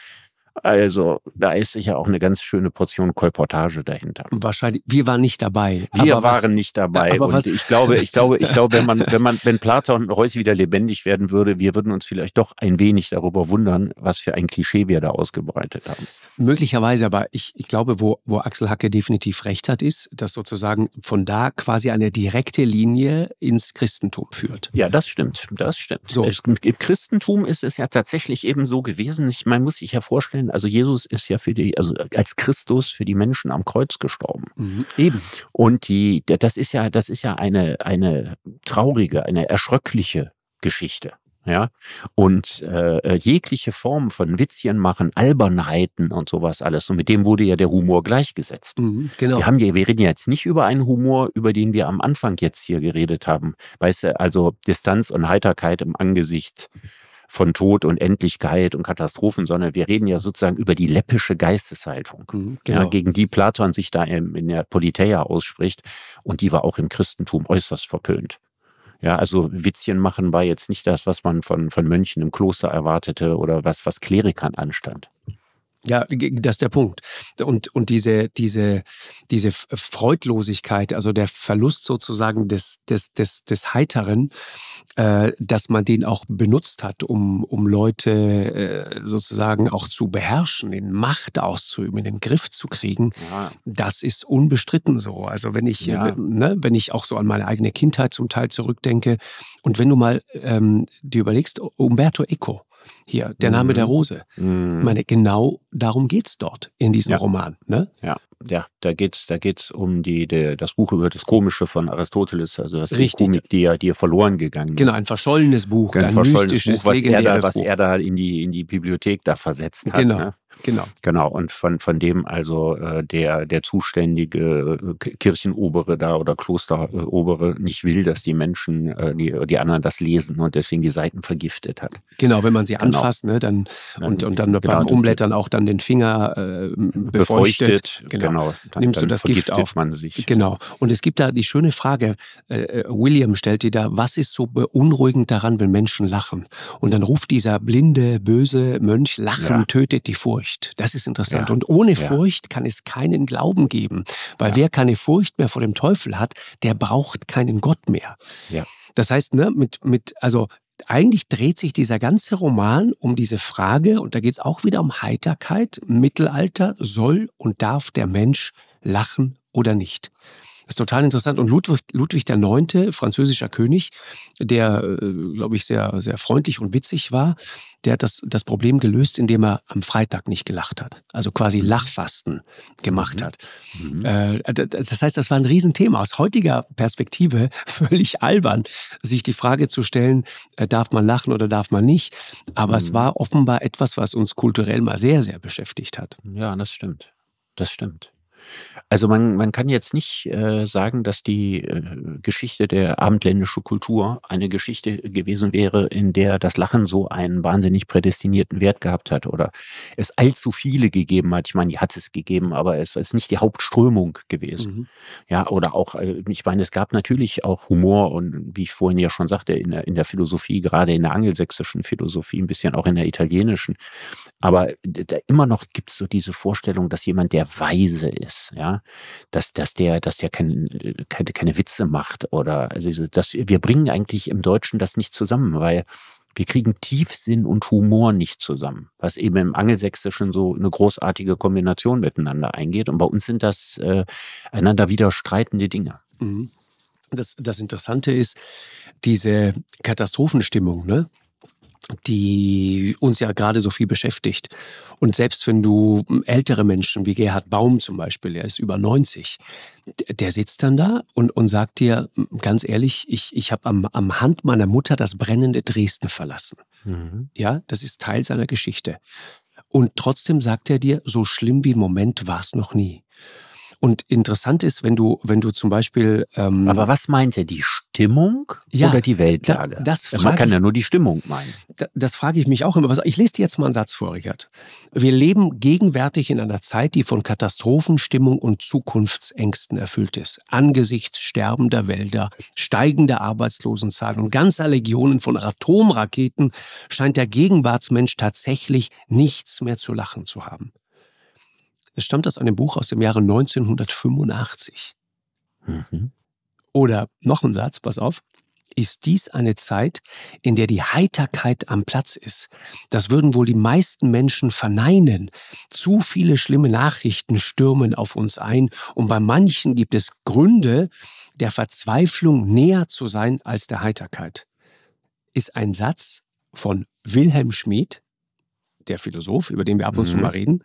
Also da ist sicher auch eine ganz schöne Portion Kolportage dahinter. Wahrscheinlich. Wir waren nicht dabei. Wir aber waren was, nicht dabei. Aber und ich glaube, ich glaube, ich glaube, wenn man, wenn man, wenn Plater und Reuss wieder lebendig werden würde, wir würden uns vielleicht doch ein wenig darüber wundern, was für ein Klischee wir da ausgebreitet haben. Möglicherweise, aber ich, ich glaube, wo, wo Axel Hacke definitiv recht hat, ist, dass sozusagen von da quasi eine direkte Linie ins Christentum führt. Ja, das stimmt. Das stimmt. So. Im Christentum ist es ja tatsächlich eben so gewesen. Ich, man muss sich ja vorstellen, Aposteln, also Jesus ist ja für die, also äh, als Christus für die Menschen am Kreuz gestorben. Mhm, eben. Und die, das ist ja, das ist ja eine, eine traurige, eine erschröckliche Geschichte. Ja, und äh, jegliche Form von Witzchen machen, Albernheiten und sowas alles. Und mit dem wurde ja der Humor gleichgesetzt. Mhm, genau. Wir, haben ja, wir reden ja jetzt nicht über einen Humor, über den wir am Anfang jetzt hier geredet haben. Weißt du, also Distanz und Heiterkeit im Angesicht von Tod und Endlichkeit und Katastrophen, sondern wir reden ja sozusagen über die läppische Geisteshaltung, mhm, genau. ja, gegen die Platon sich da in der Politeia ausspricht. Und die war auch im Christentum äußerst verpönt. Ja, also Witzchen machen war jetzt nicht das, was man von, von Mönchen im Kloster erwartete oder was, was Klerikern anstand. Ja, das ist der Punkt. Und, und diese, diese, diese Freudlosigkeit, also der Verlust sozusagen des, des, des, des Heiteren, äh, dass man den auch benutzt hat, um, um Leute äh, sozusagen auch zu beherrschen, in Macht auszuüben, in den Griff zu kriegen, ja. das ist unbestritten so. Also wenn ich, ja. Äh, ne, wenn ich auch so an meine eigene Kindheit zum Teil zurückdenke und wenn du mal ähm, dir überlegst, Umberto Eco, hier, der Name mhm. der Rose. Mhm. Ich meine, genau darum geht es dort in diesem ja. Roman. Ne? Ja, ja, da geht's, da geht's um die, die, das Buch über das Komische von Aristoteles, also das Richtig. Komik, die ja, dir verloren gegangen genau, ist. Genau, ein verschollenes Buch, ein, ein verschollenes mystisches, Buch, was er da, was er da halt in die in die Bibliothek da versetzt hat. Genau, ne? Genau. Genau. Und von, von dem also äh, der, der zuständige äh, Kirchenobere da oder Klosterobere nicht will, dass die Menschen, äh, die, die anderen das lesen und deswegen die Seiten vergiftet hat. Genau, wenn man sie genau. anfasst, ne, dann, und, und dann genau, beim Umblättern auch dann den Finger äh, befeuchtet. befeuchtet. Genau. genau. Dann, Nimmst dann du das Gift auf. man sich. Genau. Und es gibt da die schöne Frage, äh, äh, William stellt dir da, was ist so beunruhigend daran, wenn Menschen lachen? Und dann ruft dieser blinde, böse Mönch, Lachen ja. tötet die Furcht. Furcht. Das ist interessant. Ja. Und ohne ja. Furcht kann es keinen Glauben geben. Weil ja. wer keine Furcht mehr vor dem Teufel hat, der braucht keinen Gott mehr. Ja. Das heißt, ne, mit, mit, also eigentlich dreht sich dieser ganze Roman um diese Frage, und da geht es auch wieder um Heiterkeit, Mittelalter, soll und darf der Mensch lachen oder nicht. Das ist total interessant. Und Ludwig, Ludwig IX., französischer König, der, äh, glaube ich, sehr, sehr freundlich und witzig war, der hat das, das Problem gelöst, indem er am Freitag nicht gelacht hat. Also quasi mhm. Lachfasten gemacht mhm. hat. Mhm. Äh, das heißt, das war ein Riesenthema. Aus heutiger Perspektive <laughs> völlig albern, sich die Frage zu stellen, äh, darf man lachen oder darf man nicht. Aber mhm. es war offenbar etwas, was uns kulturell mal sehr, sehr beschäftigt hat. Ja, das stimmt. Das stimmt. Also man, man kann jetzt nicht äh, sagen, dass die äh, Geschichte der abendländischen Kultur eine Geschichte gewesen wäre, in der das Lachen so einen wahnsinnig prädestinierten Wert gehabt hat oder es allzu viele gegeben hat. Ich meine, die hat es gegeben, aber es ist nicht die Hauptströmung gewesen. Mhm. Ja, oder auch, äh, ich meine, es gab natürlich auch Humor und wie ich vorhin ja schon sagte, in der, in der Philosophie, gerade in der angelsächsischen Philosophie, ein bisschen auch in der italienischen. Aber da immer noch gibt es so diese Vorstellung, dass jemand, der weise ist, ist, ja, dass, dass der, dass der kein, keine, keine Witze macht oder also dass wir bringen eigentlich im Deutschen das nicht zusammen, weil wir kriegen Tiefsinn und Humor nicht zusammen, was eben im Angelsächsischen so eine großartige Kombination miteinander eingeht. Und bei uns sind das äh, einander widerstreitende Dinge. Mhm. Das, das Interessante ist diese Katastrophenstimmung, ne? die uns ja gerade so viel beschäftigt. Und selbst wenn du ältere Menschen wie Gerhard Baum zum Beispiel, der ist über 90, der sitzt dann da und, und sagt dir ganz ehrlich, ich, ich habe am, am Hand meiner Mutter das brennende Dresden verlassen. Mhm. Ja, das ist Teil seiner Geschichte. Und trotzdem sagt er dir, so schlimm wie im Moment war es noch nie. Und interessant ist, wenn du, wenn du zum Beispiel. Ähm, Aber was meint er? Die Stimmung ja, oder die Weltlage? Da, das Man kann ich, ja nur die Stimmung meinen. Da, das frage ich mich auch immer. Ich lese dir jetzt mal einen Satz vor, Richard. Wir leben gegenwärtig in einer Zeit, die von Katastrophenstimmung und Zukunftsängsten erfüllt ist. Angesichts sterbender Wälder, steigender Arbeitslosenzahl und ganzer Legionen von Atomraketen scheint der Gegenwartsmensch tatsächlich nichts mehr zu lachen zu haben. Das stammt aus einem Buch aus dem Jahre 1985. Mhm. Oder noch ein Satz, pass auf. Ist dies eine Zeit, in der die Heiterkeit am Platz ist? Das würden wohl die meisten Menschen verneinen. Zu viele schlimme Nachrichten stürmen auf uns ein und bei manchen gibt es Gründe, der Verzweiflung näher zu sein als der Heiterkeit. Ist ein Satz von Wilhelm Schmid, der Philosoph, über den wir ab und mhm. zu mal reden,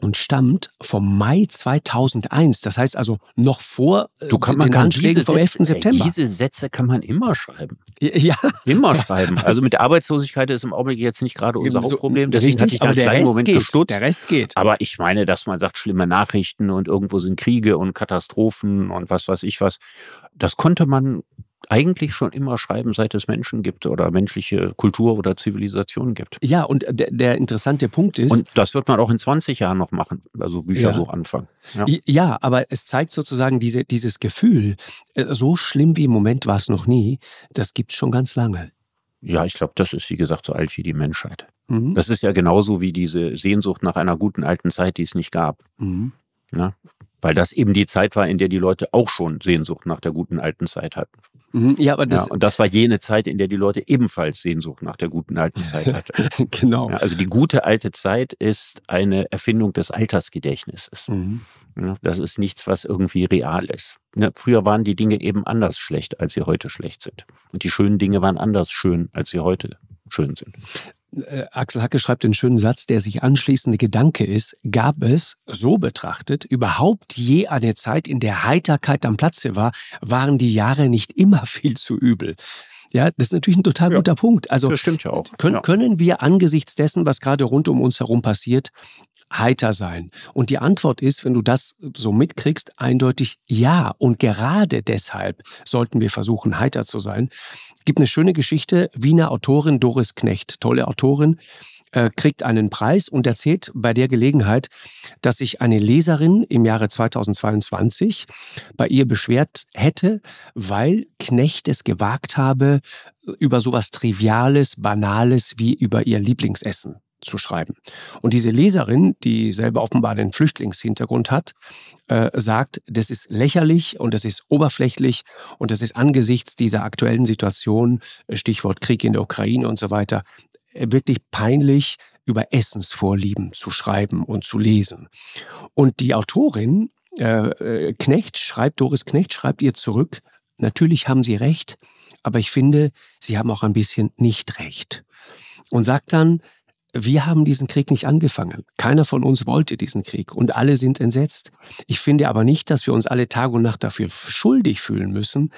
und stammt vom Mai 2001. Das heißt also noch vor äh, du kann, man den kann Anschlägen vom 11. September. Diese Sätze kann man immer schreiben. Ja. Immer <laughs> schreiben. Also mit der Arbeitslosigkeit ist im Augenblick jetzt nicht gerade unser so, Hauptproblem. Deswegen richtig, hatte ich da einen kleinen Moment geht, gestutzt. Der Rest geht. Aber ich meine, dass man sagt, schlimme Nachrichten und irgendwo sind Kriege und Katastrophen und was weiß ich was. Das konnte man eigentlich schon immer schreiben, seit es Menschen gibt oder menschliche Kultur oder Zivilisation gibt. Ja, und der, der interessante Punkt ist. Und das wird man auch in 20 Jahren noch machen, also Bücher ja. so anfangen. Ja. ja. aber es zeigt sozusagen diese, dieses Gefühl, äh, so schlimm wie im Moment war es noch nie, das gibt es schon ganz lange. Ja, ich glaube, das ist, wie gesagt, so alt wie die Menschheit. Mhm. Das ist ja genauso wie diese Sehnsucht nach einer guten alten Zeit, die es nicht gab. Mhm. Na? Ne? Weil das eben die Zeit war, in der die Leute auch schon Sehnsucht nach der guten alten Zeit hatten. Mhm, ja, aber das, ja, und das war jene Zeit, in der die Leute ebenfalls Sehnsucht nach der guten alten <laughs> Zeit hatten. genau. Ja, also die gute alte Zeit ist eine Erfindung des Altersgedächtnisses. Mhm. Ja, das ist nichts, was irgendwie real ist. Ne, früher waren die Dinge eben anders schlecht, als sie heute schlecht sind. Und die schönen Dinge waren anders schön, als sie heute schön sind. Äh, Axel Hacke schreibt den schönen Satz, der sich anschließende Gedanke ist, gab es, so betrachtet, überhaupt je eine Zeit, in der Heiterkeit am Platze war, waren die Jahre nicht immer <laughs> viel zu übel. Ja, das ist natürlich ein total ja, guter Punkt. Also das stimmt ja auch. Können, ja. können wir angesichts dessen, was gerade rund um uns herum passiert, heiter sein? Und die Antwort ist, wenn du das so mitkriegst, eindeutig ja. Und gerade deshalb sollten wir versuchen, heiter zu sein. Es gibt eine schöne Geschichte, Wiener Autorin Doris Knecht, tolle Autorin. Autorin, äh, kriegt einen Preis und erzählt bei der Gelegenheit, dass sich eine Leserin im Jahre 2022 bei ihr beschwert hätte, weil Knecht es gewagt habe, über sowas Triviales, Banales wie über ihr Lieblingsessen zu schreiben. Und diese Leserin, die selber offenbar den Flüchtlingshintergrund hat, äh, sagt, das ist lächerlich und das ist oberflächlich und das ist angesichts dieser aktuellen Situation, äh, Stichwort Krieg in der Ukraine und so weiter, wirklich peinlich, über Essensvorlieben zu schreiben und zu lesen. Und die Autorin äh, äh, Knecht schreibt, Doris Knecht schreibt ihr zurück, natürlich haben Sie recht, aber ich finde, Sie haben auch ein bisschen nicht recht. Und sagt dann, wir haben diesen Krieg nicht angefangen. Keiner von uns wollte diesen Krieg und alle sind entsetzt. Ich finde aber nicht, dass wir uns alle Tag und Nacht dafür schuldig fühlen müssen,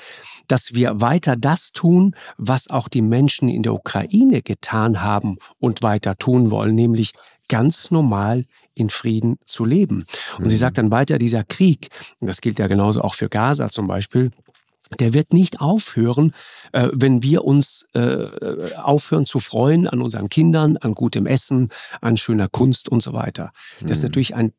dass wir weiter das tun, was auch die Menschen in der Ukraine getan haben und weiter tun wollen, nämlich ganz normal in Frieden zu leben. Und mhm. sie sagt dann weiter, dieser Krieg, und das gilt ja genauso auch für Gaza zum Beispiel, der wird nicht aufhören, äh, wenn wir uns äh, äh, aufhören zu freuen an unseren Kindern, an gutem Essen, an schöner Kunst und so weiter. Das ist hm. natürlich ein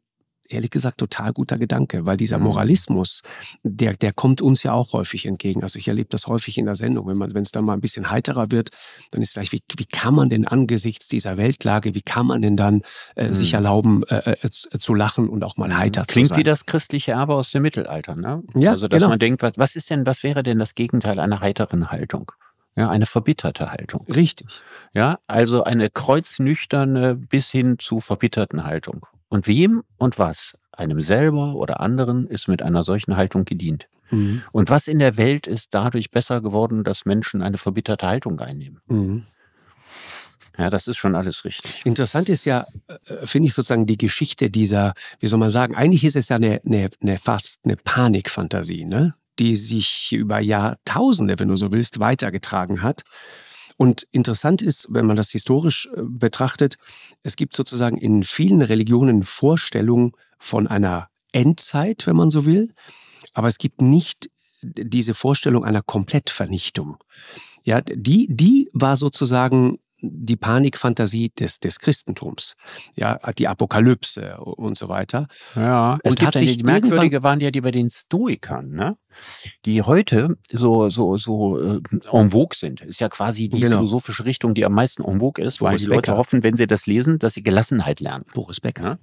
ehrlich gesagt total guter Gedanke, weil dieser mhm. Moralismus, der, der kommt uns ja auch häufig entgegen. Also ich erlebe das häufig in der Sendung. Wenn man, wenn es dann mal ein bisschen heiterer wird, dann ist gleich, wie, wie kann man denn angesichts dieser Weltlage, wie kann man denn dann äh, mhm. sich erlauben, äh, äh, äh zu lachen und auch mal mhm. heiter Klingt zu sein? Klingt wie das christliche Erbe aus dem Mittelalter, ne? Ja, also dass genau. man denkt, was, was ist denn, was wäre denn das Gegenteil einer heiteren Haltung? Ja, eine verbitterte Haltung. Richtig. Ja, also eine kreuznüchterne bis hin zu verbitterten Haltung. Und wem und was, einem selber oder anderen, ist mit einer solchen Haltung gedient. Mhm. Und was in der Welt ist dadurch besser geworden, dass Menschen eine verbitterte Haltung einnehmen? Mhm. Ja, das ist schon alles richtig. Interessant ist ja, äh, äh, finde ich sozusagen die Geschichte dieser, wie soll man sagen, eigentlich ist es ja eine, eine, eine fast eine Panikfantasie, ne? die sich über Jahrtausende, wenn du so willst, weitergetragen hat. Und interessant ist, wenn man das historisch äh, betrachtet, es gibt sozusagen in vielen Religionen Vorstellungen von einer Endzeit, wenn man so will, aber es gibt nicht diese Vorstellung einer Komplettvernichtung. Ja, die, die war sozusagen die Panikfantasie des, des Christentums, ja, die Apokalypse und so weiter. Ja, es und gibt hat sich ja, die merkwürdige waren ja die bei den Stoikern, ne? die heute so, so, so äh, en vogue sind. Ist ja quasi die genau. philosophische Richtung, die am meisten en vogue ist, Boris weil die Becker. Leute hoffen, wenn sie das lesen, dass sie Gelassenheit lernen. Boris Becker.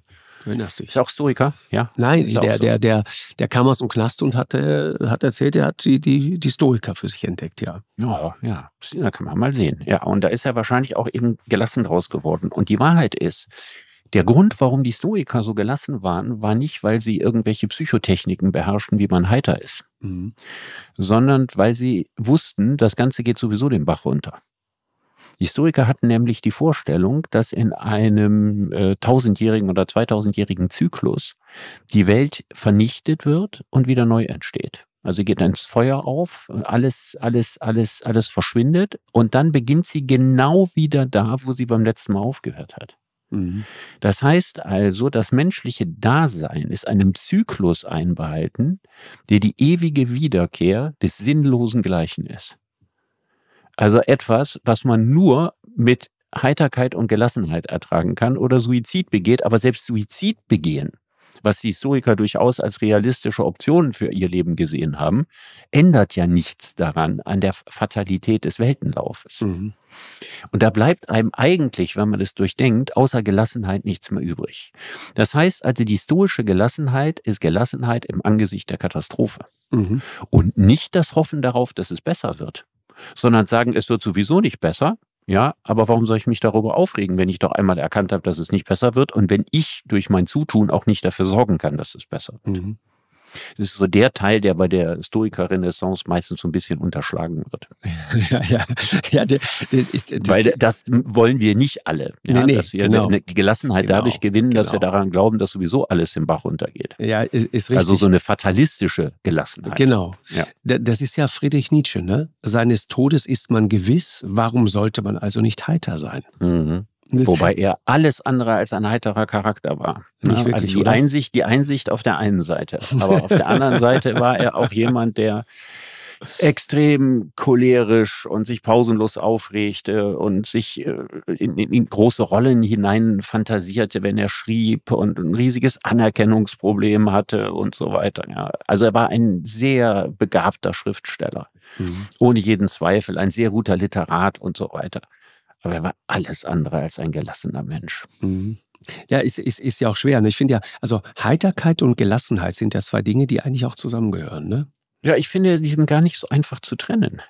Erinnerst dich? Ist auch Stoiker, ja? Nein, der, so. der, der, der kam aus dem Knast und hatte, äh, hat erzählt, er hat die, die, die Stoiker für sich entdeckt, ja. Ja, ja, da kann man mal sehen. Ja, und da ist er wahrscheinlich auch eben gelassen draus geworden. Und die Wahrheit ist, der Grund, warum die Stoiker so gelassen waren, war nicht, weil sie irgendwelche Psychotechniken beherrschten, wie man heiter ist, mhm. sondern weil sie wussten, das Ganze geht sowieso den Bach runter. Historiker hatten nämlich die Vorstellung, dass in einem äh, tausendjährigen äh, oder zweitausendjährigen Zyklus die Welt vernichtet wird und wieder neu entsteht. Also geht dann ins Feuer auf, alles, alles, alles, alles verschwindet und dann beginnt sie genau wieder da, wo sie beim letzten Mal aufgehört hat. Mhm. Das heißt also, das menschliche Dasein ist einem Zyklus einbehalten, der die ewige Wiederkehr des sinnlosen Gleichen ist. Also etwas, was man nur mit Heiterkeit und Gelassenheit ertragen kann oder Suizid begeht, aber selbst Suizid begehen, was die Historiker durchaus als realistische Optionen für ihr Leben gesehen haben, ändert ja nichts daran an der Fatalität des Weltenlaufes. Mhm. Und da bleibt einem eigentlich, wenn man es durchdenkt, außer Gelassenheit nichts mehr übrig. Das heißt also, die stoische Gelassenheit ist Gelassenheit im Angesicht der Katastrophe. Mhm. Und nicht das Hoffen darauf, dass es besser wird sondern sagen, es wird sowieso nicht besser. Ja, aber warum soll ich mich darüber aufregen, wenn ich doch einmal erkannt habe, dass es nicht besser wird und wenn ich durch mein Zutun auch nicht dafür sorgen kann, dass es besser wird? Mhm. Das ist so der Teil, der bei der stoiker renaissance meistens so ein bisschen unterschlagen wird. <laughs> ja, ja. ja das ist, das Weil das wollen wir nicht alle. Nee, ja, nee, dass wir genau. eine Gelassenheit genau, dadurch gewinnen, genau. dass wir genau. daran glauben, dass sowieso alles im Bach untergeht. Ja, ist, ist also richtig. Also so eine fatalistische Gelassenheit. Genau. Ja. Das ist ja Friedrich Nietzsche, ne? Seines Todes ist man gewiss, warum sollte man also nicht heiter sein? Mhm. Wobei halt er alles andere als ein heiterer Charakter war. Nicht ne? Also wirklich, also die Einsicht, die Einsicht auf der einen Seite, <laughs> aber auf der anderen Seite war er auch jemand, der extrem cholerisch und sich pausenlos aufregte und sich äh, in, in, in, große Rollen hinein fantasierte, wenn er schrieb und ein riesiges Anerkennungsproblem hatte und so weiter. Ja. Also er war ein sehr begabter Schriftsteller, mhm. ohne jeden Zweifel, ein sehr guter Literat und so weiter. Aber er war alles andere als ein gelassener Mensch. Mhm. Ja, ist, ist, ist ja auch schwer. Ne? Ich finde ja, also Heiterkeit und Gelassenheit sind ja zwei Dinge, die eigentlich auch zusammengehören. Ne? Ja, ich finde, die sind gar nicht so einfach zu trennen.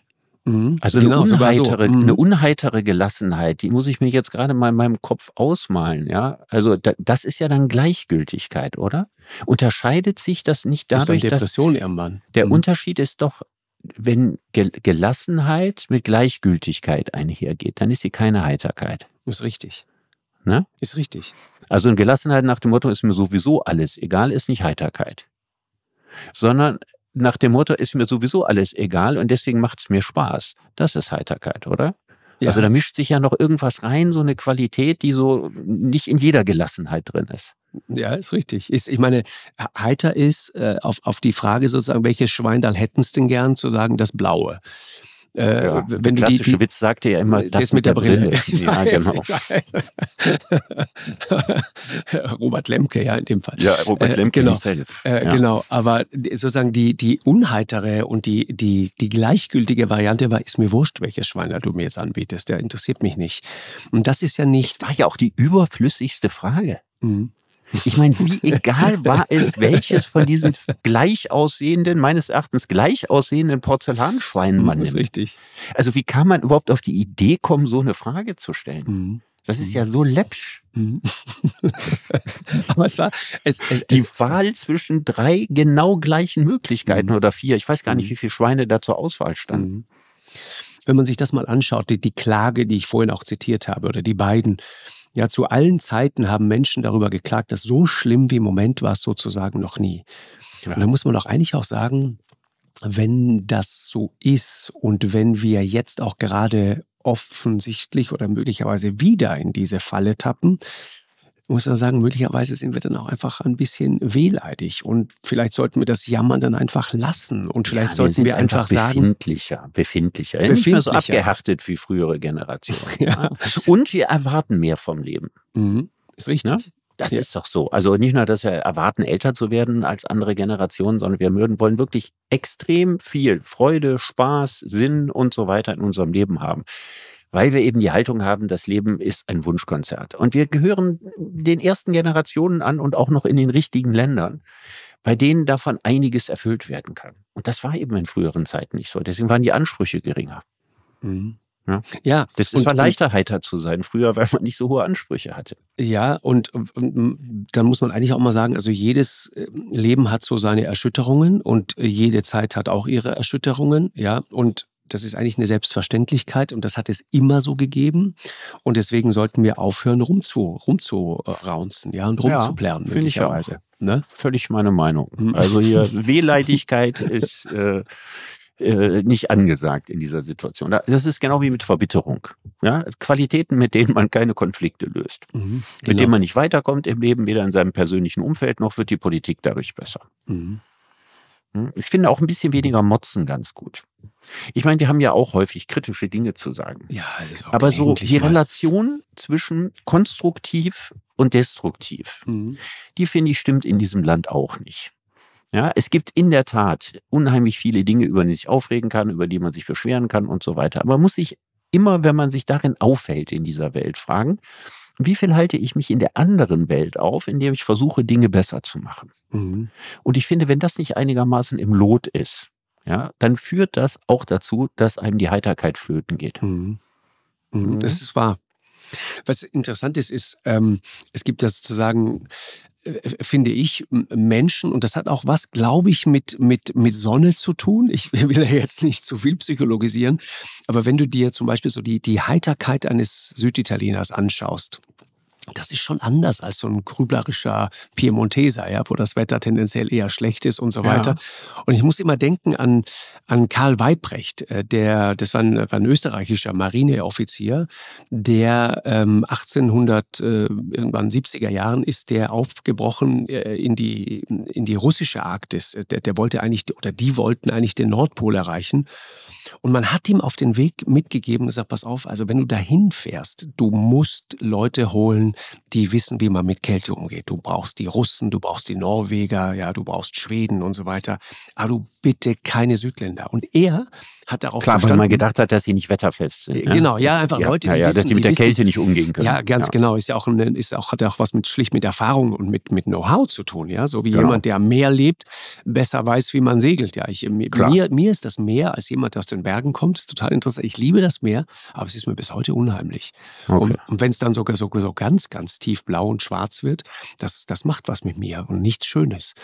Mhm. Also genau, eine, unheitere, so. Mhm. eine unheitere Gelassenheit, die muss ich mir jetzt gerade mal in meinem Kopf ausmalen. Ja, also da, das ist ja dann Gleichgültigkeit, oder? Unterscheidet sich das nicht dadurch, das ist Depression, dass Depression irgendwann? Der mhm. Unterschied ist doch wenn Gelassenheit mit Gleichgültigkeit einhergeht, dann ist sie keine Heiterkeit. Ist richtig. Ne? Ist richtig. Also in Gelassenheit nach dem Motto ist mir sowieso alles egal, ist nicht Heiterkeit. Sondern nach dem Motto ist mir sowieso alles egal und deswegen macht es mir Spaß. Das ist Heiterkeit, oder? Ja. Also da mischt sich ja noch irgendwas rein, so eine Qualität, die so nicht in jeder Gelassenheit drin ist. Ja, ist richtig. Ist, ich meine, heiter ist äh, auf, auf die Frage sozusagen, welches Schweindal hätten's denn gern, zu sagen, das blaue. Äh, ja, wenn der du klassische die, Witz sagte ja immer, äh, das, das mit, mit, der Brille. Brille. <laughs> Ja, weiß, genau. <laughs> Robert Lemke, ja, in dem Fall. Ja, Robert äh, Lemke genau. himself. Äh, ja. Genau, aber sozusagen die, die unheitere und die, die, die gleichgültige Variante war, ist mir wurscht, welches Schweiner du mir jetzt anbietest, der interessiert mich nicht. Und das ist ja nicht... Das war ja auch die überflüssigste Frage. Mhm. Ich meine, wie egal war es, welches von diesen gleich aussehenden, meines Erachtens gleich aussehenden Porzellanschweinen man das ist nimmt. Richtig. Also wie kann man überhaupt auf die Idee kommen, so eine Frage zu stellen? Mhm. Das ist mhm. ja so läppsch. Mhm. <laughs> Aber es war es, es, die es, Wahl zwischen drei genau gleichen Möglichkeiten mhm. oder vier. Ich weiß gar nicht, wie viele Schweine da zur Auswahl standen. Wenn man sich das mal anschaut, die, die Klage, die ich vorhin auch zitiert habe, oder die beiden, ja, zu allen Zeiten haben Menschen darüber geklagt, dass so schlimm wie im Moment war es sozusagen noch nie. Ja. Und da muss man doch eigentlich auch sagen, wenn das so ist und wenn wir jetzt auch gerade offensichtlich oder möglicherweise wieder in diese Falle tappen muss man sagen, möglicherweise sind wir dann auch einfach ein bisschen wehleidig und vielleicht sollten wir das Jammern dann einfach lassen und vielleicht ja, sollten wir, wir einfach, einfach, sagen. Befindlicher, befindlicher, befindlicher. Nicht mehr so abgehärtet wie frühere Generationen. <laughs> ja. Und wir erwarten mehr vom Leben. Mhm. Ist richtig. Ne? Das ja. ist doch so. Also nicht nur, dass wir erwarten, älter zu werden als andere Generationen, sondern wir würden, wollen wirklich extrem viel Freude, Spaß, Sinn und so weiter in unserem Leben haben weil wir eben die Haltung haben, das Leben ist ein Wunschkonzert. Und wir gehören den ersten Generationen an und auch noch in den richtigen Ländern, bei denen davon einiges erfüllt werden kann. Und das war eben in früheren Zeiten nicht so. Deswegen waren die Ansprüche geringer. Mhm. Ja. ja, war leichter heiter zu sein früher, weil man nicht so hohe Ansprüche hatte. Ja, und, und dann muss man eigentlich auch mal sagen, also jedes äh, Leben hat so seine Erschütterungen und jede Zeit hat auch ihre Erschütterungen, ja, und das ist eigentlich eine Selbstverständlichkeit und das hat es immer so gegeben. Und deswegen sollten wir aufhören, rumzu, rumzuraunzen, ja, und rumzuplärren, ja, möglicherweise. Ne? Völlig meine Meinung. Hm. Also hier <laughs> Wehleidigkeit ist äh, äh, nicht angesagt in dieser Situation. Das ist genau wie mit Verbitterung. Ja? Qualitäten, mit denen man keine Konflikte löst. Mhm, genau. Mit denen man nicht weiterkommt im Leben, weder in seinem persönlichen Umfeld noch wird die Politik dadurch besser. Mhm. Hm? Ich finde auch ein bisschen weniger Motzen ganz gut. Ich meine, die haben ja auch häufig kritische Dinge zu sagen. Ja, also aber so die Relation zwischen konstruktiv und destruktiv, mhm. die finde ich stimmt in diesem Land auch nicht. Ja, es gibt in der Tat unheimlich viele Dinge, über die man sich aufregen kann, über die man sich beschweren kann und so weiter. Aber man muss sich immer, wenn man sich darin aufhält in dieser Welt, fragen, wie viel halte ich mich in der anderen Welt auf, indem ich versuche, Dinge besser zu machen? Mhm. Und ich finde, wenn das nicht einigermaßen im Lot ist, ja, dann führt das auch dazu, dass einem die Heiterkeit flöten geht. Mhm. Mhm. mhm. Das ist wahr. Was interessant ist, ist, ähm, es gibt ja sozusagen äh, äh, finde ich, Menschen, und das hat auch was, glaube ich, mit, mit, mit Sonne zu tun. Ich <laughs> will ja jetzt nicht zu viel psychologisieren, aber wenn du dir zum Beispiel so die, die Heiterkeit eines Süditalieners anschaust, das ist schon anders als so ein grüblerischer Piemonteser, ja, wo das Wetter tendenziell eher schlecht ist und so weiter. Ja. Und ich muss immer denken an, an Karl Weibrecht, äh, der, das war ein, war ein österreichischer Marineoffizier, der ähm, 1800, äh, irgendwann 70er Jahren ist der aufgebrochen äh, in, die, in die russische Arktis. Äh, der, der wollte eigentlich, oder die wollten eigentlich den Nordpol erreichen. Und man hat ihm auf den Weg mitgegeben, und gesagt, pass auf, also wenn du dahin fährst, du musst Leute holen, die wissen, wie man mit Kälte umgeht. Du brauchst die Russen, du brauchst die Norweger, ja, du brauchst Schweden und so weiter. Aber du bitte keine Südländer. Und er hat darauf Klar, weil man gedacht hat, dass sie nicht wetterfest sind. Ne? Genau, ja, einfach ja, Leute, die ja, ja, wissen, dass die mit die der wissen, Kälte nicht umgehen können. Ja, ganz ja. genau. Ist ja auch, eine, ist auch, hat ja auch was mit schlicht mit Erfahrung und mit, mit Know-how zu tun. Ja, so wie genau. jemand, der am Meer lebt, besser weiß, wie man segelt. Ja, ich, mir, mir, mir ist das Meer als jemand, der aus den Bergen kommt, ist total interessant. Ich liebe das Meer, aber es ist mir bis heute unheimlich. Okay. Und, und wenn es dann sogar so, so ganz ganz tief blau und schwarz wird, das, das macht was mit mir und nichts Schönes.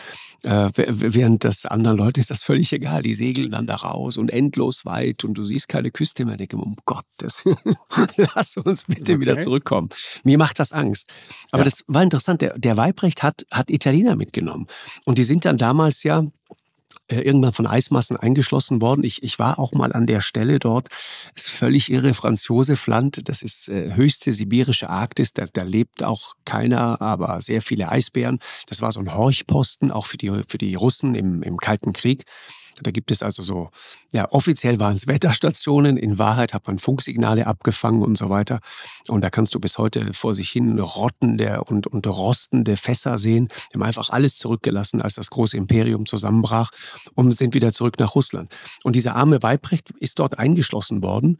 Äh, während das anderen Leute ist das völlig egal. Die segeln dann da raus und endlos weit und du siehst keine Küste mehr. Ich denke, um Gottes, <laughs> lass uns bitte okay. wieder zurückkommen. Mir macht das Angst. Aber ja. das war interessant. Der, der Weibrecht hat, hat Italiener mitgenommen. Und die sind dann damals ja äh, irgendwann von Eismassen eingeschlossen worden. Ich, ich war auch mal an der Stelle dort. Ist völlig irre, Franz Josef Land, das ist äh, höchste sibirische Arktis, da, da lebt auch keiner, aber sehr viele Eisbären. Das war so ein Horchposten, auch für die, für die Russen im, im Kalten Krieg. Da gibt es also so, ja, offiziell waren es <laughs> Wetterstationen, in Wahrheit hat man Funksignale abgefangen und so weiter. Und da kannst du bis heute vor sich hin rottende und, und rostende Fässer sehen. Wir haben einfach alles zurückgelassen, als das große Imperium zusammenbrach und sind wieder zurück nach Russland. Und dieser arme Weibrecht ist dort eingeschlossen worden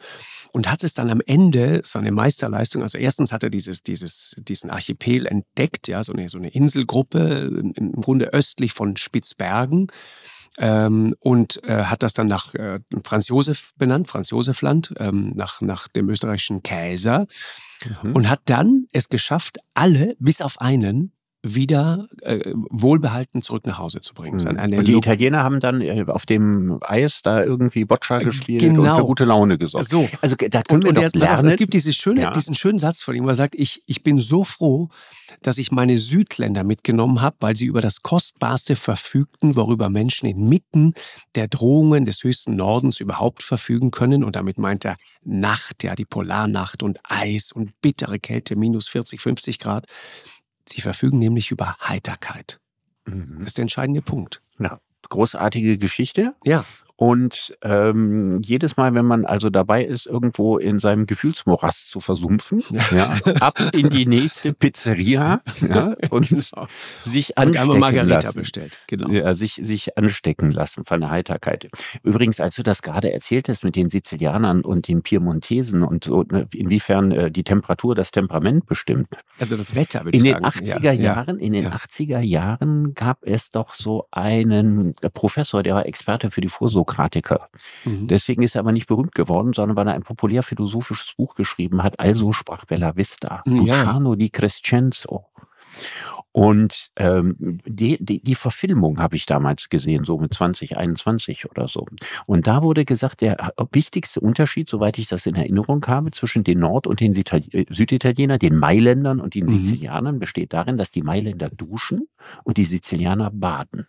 und hat es dann am Ende, es war eine Meisterleistung, also erstens hat er dieses, dieses, diesen Archipel entdeckt, ja, so eine, so eine Inselgruppe, äh, im Grunde östlich von Spitzbergen ähm, und äh, hat das dann nach äh, Franz Josef benannt, Franz Josef Land, ähm, nach, nach dem österreichischen Kaiser mhm. und hat dann es geschafft, alle bis auf einen wieder äh, wohlbehalten zurück nach Hause zu bringen. Mhm. und die Italiener haben dann äh, auf dem Eis da irgendwie Boccia äh, gespielt genau. und für gute Laune gesorgt. So. Also da können und, wir und doch der, auf, Es gibt diese schöne, ja. diesen schönen Satz von ihm, wo er sagt, ich, ich bin so froh, dass ich meine Südländer mitgenommen habe, weil sie über das Kostbarste verfügten, worüber Menschen inmitten der Drohungen des höchsten Nordens überhaupt verfügen können. Und damit meint er Nacht, ja, die Polarnacht und Eis und bittere Kälte, minus 40, 50 Grad. Sie verfügen nämlich über Heiterkeit. Mhm. Das ist der entscheidende Punkt. Ja, großartige Geschichte. Ja. Und ähm, jedes Mal, wenn man also dabei ist, irgendwo in seinem Gefühlsmorast zu versumpfen, ja. Ja, ab in die nächste Pizzeria <laughs> ja, und genau. sich anstecken und Margarita lassen. bestellt. Genau. Ja, sich, sich anstecken lassen von der Heiterkeit. Übrigens, als du das gerade erzählt hast mit den Sizilianern und den Piemontesen und so, ne, inwiefern äh, die Temperatur das Temperament bestimmt. Also das Wetter, würde in ich den sagen. 80er Jahren, In den 80er Jahren gab es doch so einen äh, Professor, der war Experte für die Vorsorge Demokratiker. Mhm. Deswegen ist er aber nicht berühmt geworden, sondern weil er ein populär philosophisches Buch geschrieben hat, also mhm. sprach Bella Vista, Luciano di Crescenzo. Und ähm, die, die, die Verfilmung habe ich damals gesehen, so mit 2021 oder so. Und da wurde gesagt, der wichtigste Unterschied, soweit ich das in Erinnerung habe, zwischen den Nord- und den äh, Süditalienern, den Mailändern und den mhm. Sizilianern, mhm. besteht darin, dass die Mailänder duschen und die Sizilianer baden.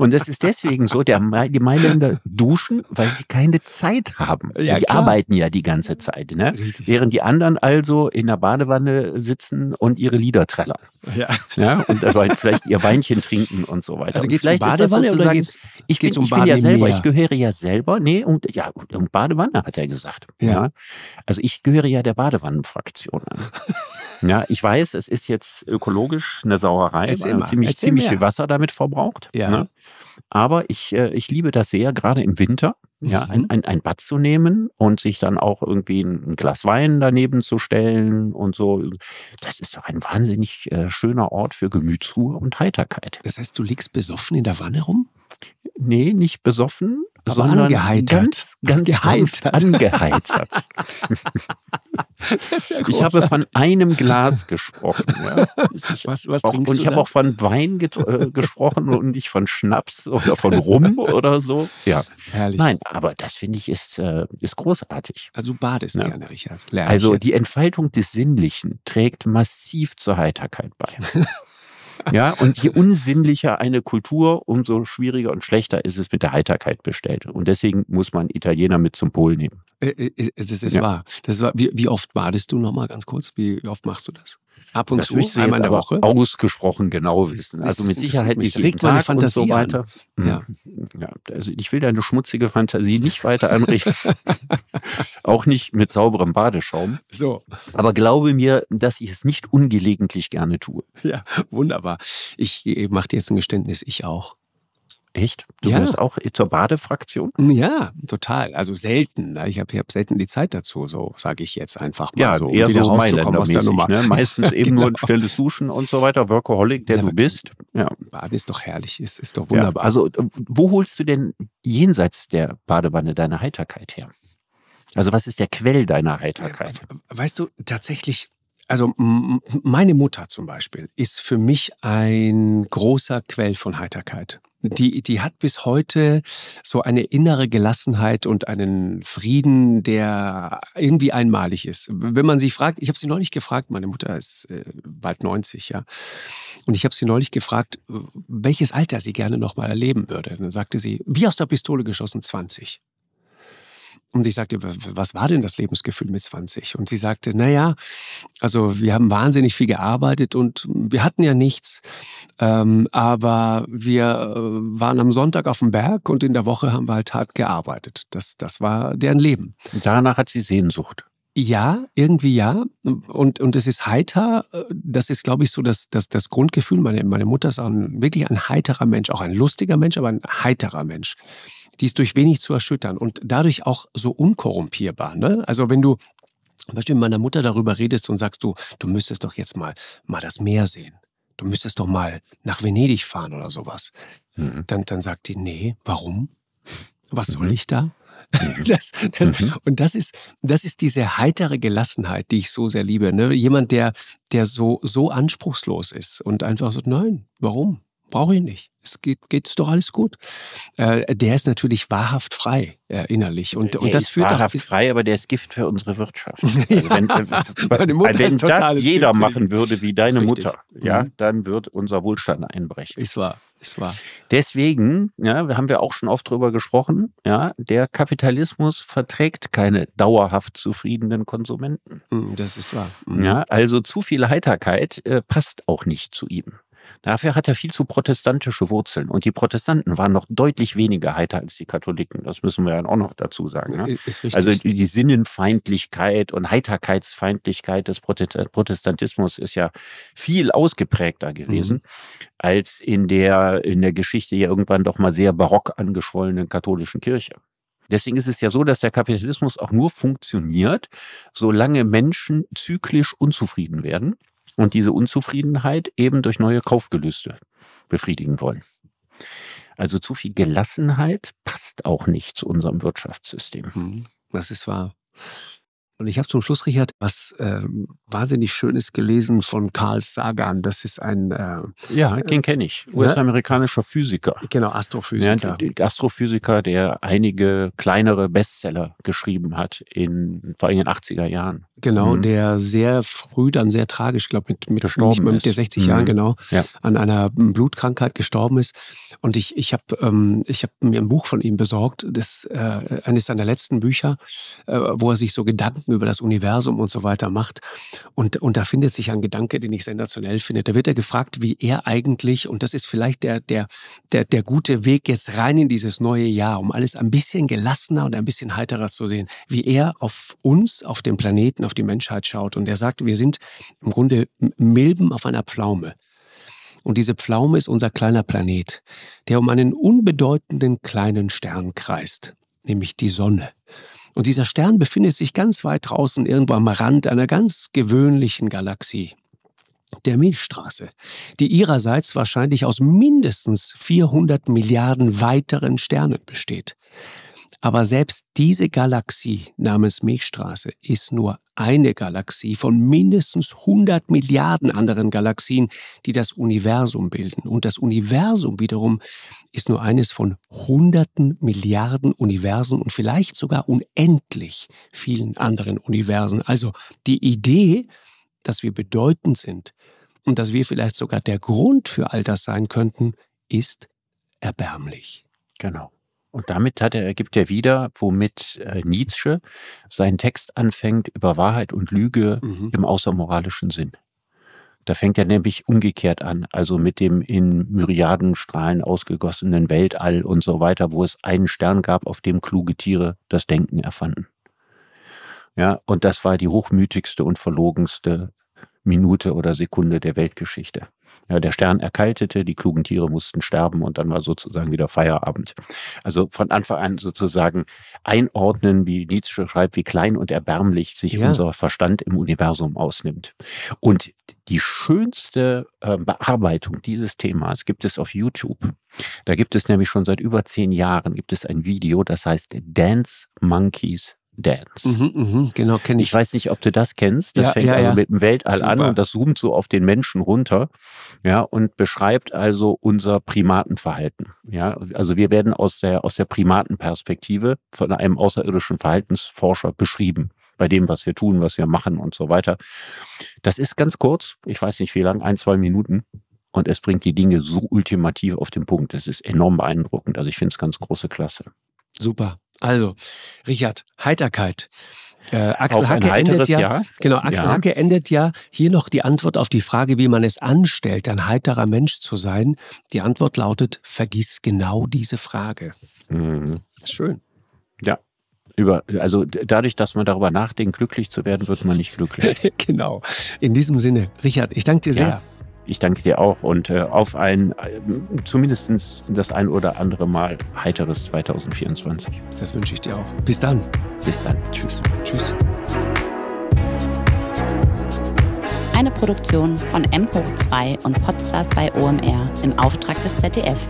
und das ist deswegen so, der, die Mailänder duschen, weil sie keine Zeit haben. Ja, die klar. arbeiten ja die ganze Zeit. Ne? Während die anderen also in der Badewanne sitzen und ihre Lieder treffen. Keller. Ja. ja und vielleicht ihr Weinchen trinken und so weiter. Also geht es um Badewanne oder geht's, ich, geht's um ich bin ja selber, ich gehöre ja selber, nee, und ja, und, Badewanne hat er gesagt. Ja. ja. Also ich gehöre ja der Badewannenfraktion an. ja, ich weiß, es ist jetzt ökologisch eine Sauerei, weil man ziemlich, ziemlich viel Wasser damit verbraucht. Ja. Ne? Aber ich, äh, ich liebe das sehr, gerade im Winter ja, mhm. ein, ein, ein Bad zu nehmen und sich dann auch irgendwie ein, Glas Wein daneben zu stellen und so. Das ist doch ein wahnsinnig äh, schöner Ort für Gemütsruhe und Heiterkeit. Das heißt, du liegst besoffen in der Wanne rum? Nee, nicht besoffen, aber sondern angeheitert. Ganz, ganz geheitert. angeheitert. <laughs> Ja ich habe von einem Glas gesprochen. <laughs> Ich, was, was auch, und ich habe auch von Wein äh, gesprochen und nicht von Schnaps oder von Rum <laughs> oder so. Ja. Herrlich. Nein, aber das finde ich ist, äh, ist großartig. Also badest ja. gerne, Richard. Lern also die Entfaltung des Sinnlichen trägt massiv zur Heiterkeit bei. Ja, und je unsinnlicher eine Kultur, umso schwieriger und schlechter ist es mit der Heiterkeit bestellt. Und deswegen muss man Italiener mit zum Pol nehmen. Äh, äh, es ist, es ja. wahr. Das war, wie, wie oft badest du nochmal ganz kurz? Wie, wie, oft machst du das? Ab und das zu, müsste einmal in der Woche. Ausgesprochen genau wissen. Also mit Sicherheit nicht jeden Tag und so weiter. Ja. ja. also ich will deine schmutzige Fantasie nicht weiter anrichten. <laughs> Auch nicht mit sauberem Badeschaum. So. Aber glaube mir, dass ich es nicht ungelegentlich gerne tue. Ja, wunderbar. Ich mache dir jetzt ein Geständnis, ich auch. Echt? Du ja. gehörst auch zur Badefraktion? Ja, total. Also selten. Ne? Ich habe hab selten die Zeit dazu, so sage ich jetzt einfach mal ja, so. Um eher so aus der Nummer. Ne? Meistens <laughs> eben genau. nur stilles Duschen und so weiter. Workaholic, der ja, du bist. Ja. Baden ist doch herrlich, ist, ist doch wunderbar. Ja, also äh, wo holst du denn jenseits der Badewanne deine Heiterkeit her? Also was ist der Quell deiner Heiterkeit? Äh, weißt du, tatsächlich also meine Mutter zum Beispiel ist für mich ein großer Quell von Heiterkeit die, die hat bis heute so eine innere Gelassenheit und einen Frieden, der irgendwie einmalig ist. Wenn man sie fragt, ich habe sie neulich gefragt, meine Mutter ist äh, bald 90, ja. Und ich habe sie neulich gefragt, welches Alter sie gerne nochmal erleben würde. dann sagte sie, wie aus der Pistole geschossen, 20. Und ich sagte, was war denn das Lebensgefühl mit 20? Und sie sagte, naja, also wir haben wahnsinnig viel gearbeitet und wir hatten ja nichts, ähm, aber wir äh, waren am Sonntag auf dem Berg und in der Woche haben wir halt hart gearbeitet. Das, das war deren Leben. Und danach hat sie Sehnsucht. Ja, irgendwie ja. Und, und es ist heiter. Äh, das ist, glaube ich, so das, das, das Grundgefühl. Meine, meine Mutter ist ein, wirklich ein heiterer Mensch, auch ein lustiger Mensch, aber ein heiterer Mensch. Die ist durch wenig zu erschüttern und dadurch auch so unkorrumpierbar. Ne? Also wenn du zum Beispiel mit meiner Mutter darüber redest und sagst du, du müsstest doch jetzt mal, mal das Meer sehen. Du müsstest doch mal nach Venedig fahren oder sowas. Mhm. Dann, dann sagt die, nee, warum? Was soll mhm. ich da? <laughs> Das, das, mhm. Und das ist, das ist diese heitere Gelassenheit, die ich so sehr liebe. Ne? Jemand, der, der so, so anspruchslos ist und einfach so, nein, warum? Brauche ich nicht. Es geht es doch alles gut. Äh, der ist natürlich wahrhaft frei äh, innerlich. Und, und das ist führt wahrhaft auch, frei, aber der ist Gift für unsere Wirtschaft. <laughs> Also ja, wenn, äh, <laughs> wenn das jeder machen würde wie deine Mutter, ja, mhm. dann wird unser Wohlstand einbrechen. Ist wahr. Ist wahr. Deswegen, ja, haben wir auch schon oft drüber gesprochen, ja, der Kapitalismus verträgt keine dauerhaft zufriedenen Konsumenten. Mm, das ist wahr. Mhm. Ja, also zu viel Heiterkeit äh, passt auch nicht zu ihm. Dafür hat er viel zu protestantische Wurzeln. Und die Protestanten waren noch deutlich weniger heiter als die Katholiken. Das müssen wir ja auch noch dazu sagen. Ne? Also die Sinnenfeindlichkeit und Heiterkeitsfeindlichkeit des äh, Protestantismus ist ja viel ausgeprägter gewesen mhm. als in der, in der Geschichte ja irgendwann doch mal sehr barock angeschwollenen katholischen Kirche. Deswegen ist es ja so, dass der Kapitalismus auch nur funktioniert, solange Menschen zyklisch unzufrieden werden und diese Unzufriedenheit eben durch neue Kaufgelüste befriedigen wollen. Also zu viel Gelassenheit passt auch nicht zu unserem Wirtschaftssystem. Mhm. Das ist wahr. Und ich habe zum Schluss, Richard, was äh, wahnsinnig Schönes gelesen von Carl Sagan. Das ist ein. Äh, ja, äh, den kenne ich. US-amerikanischer Physiker. Genau, Astrophysiker. Ja, Astrophysiker, der einige kleinere Bestseller geschrieben hat, in, vor allem in den 80er Jahren. Genau, mhm. der sehr früh, dann sehr tragisch, ich glaube mit, mit, mit, der 60 mhm. Jahren, genau, ja. an einer Blutkrankheit gestorben ist. Und ich, ich habe ähm, hab mir ein Buch von ihm besorgt, das, äh, eines seiner letzten Bücher, äh, wo er sich so Gedanken Gedanken über das Universum und so weiter macht. Und, und da findet sich ein Gedanke, den ich sensationell finde. Da wird er gefragt, wie er eigentlich, und das ist vielleicht der, der, der, der gute Weg jetzt rein in dieses neue Jahr, um alles ein bisschen gelassener und ein bisschen heiterer zu sehen, wie er auf uns, auf den Planeten, auf die Menschheit schaut. Und er sagt, wir sind im Grunde Milben auf einer Pflaume. Und diese Pflaume ist unser kleiner Planet, der um einen unbedeutenden kleinen Stern kreist, nämlich die Sonne. Und dieser Stern befindet sich ganz weit draußen, irgendwo am Rand einer ganz gewöhnlichen Galaxie der Milchstraße, die ihrerseits wahrscheinlich aus mindestens 400 Milliarden weiteren Sternen besteht. Aber selbst diese Galaxie namens Milchstraße ist nur eine Galaxie von mindestens 100 Milliarden anderen Galaxien, die das Universum bilden. Und das Universum wiederum ist nur eines von hunderten Milliarden Universen und vielleicht sogar unendlich vielen anderen Universen. Also die Idee, dass wir bedeutend sind und dass wir vielleicht sogar der Grund für all das sein könnten, ist erbärmlich. Genau. Und damit hat er, ergibt er wieder, womit äh, Nietzsche seinen Text anfängt über Wahrheit und Lüge mhm. im außermoralischen Sinn. Da fängt er nämlich umgekehrt an, also mit dem in Myriadenstrahlen ausgegossenen Weltall und so weiter, wo es einen Stern gab, auf dem kluge Tiere das Denken erfanden. Ja, und das war die hochmütigste und verlogenste Minute oder Sekunde der Weltgeschichte. Ja, der Stern erkaltete, die klugen Tiere mussten sterben und dann war sozusagen wieder Feierabend. Also von Anfang an sozusagen einordnen, wie Nietzsche schreibt, wie klein und erbärmlich sich ja. unser Verstand im Universum ausnimmt. Und die schönste äh, Bearbeitung dieses Themas gibt es auf YouTube. Da gibt es nämlich schon seit über zehn Jahren gibt es ein Video, das heißt Dance Monkeys Dance. Mhm, mhm, genau, kenne ich. Ich weiß nicht, ob du das kennst. Das ja, fängt ja, also ja. mit dem Weltall Super. an und das zoomt so auf den Menschen runter, ja, und beschreibt also unser Primatenverhalten. Ja, also wir werden aus der, aus der Primatenperspektive von einem außerirdischen Verhaltensforscher beschrieben bei dem, was wir tun, was wir machen und so weiter. Das ist ganz kurz, ich weiß nicht wie lang, ein, zwei Minuten. Und es bringt die Dinge so ultimativ auf den Punkt. Es ist enorm beeindruckend. Also ich finde es ganz große Klasse. Super. Also, Richard, Heiterkeit. Äh, Axel Hacke endet ja, genau, Axel ja. Hacke endet ja hier noch die Antwort auf die Frage, wie man es anstellt, ein heiterer Mensch zu sein. Die Antwort lautet: Vergiss genau diese Frage. Mhm. Schön. Ja, über, also dadurch, dass man darüber nachdenkt, glücklich zu werden, wird man nicht glücklich. <laughs> genau. In diesem Sinne, Richard, ich danke dir sehr. Ja. Ich danke dir auch und äh, auf ein äh, zumindest das ein oder andere Mal heiteres 2024. Das wünsche ich dir auch. Bis dann. Bis dann. Tschüss. Tschüss. Eine Produktion von M2 und Podstars bei OMR im Auftrag des ZDF.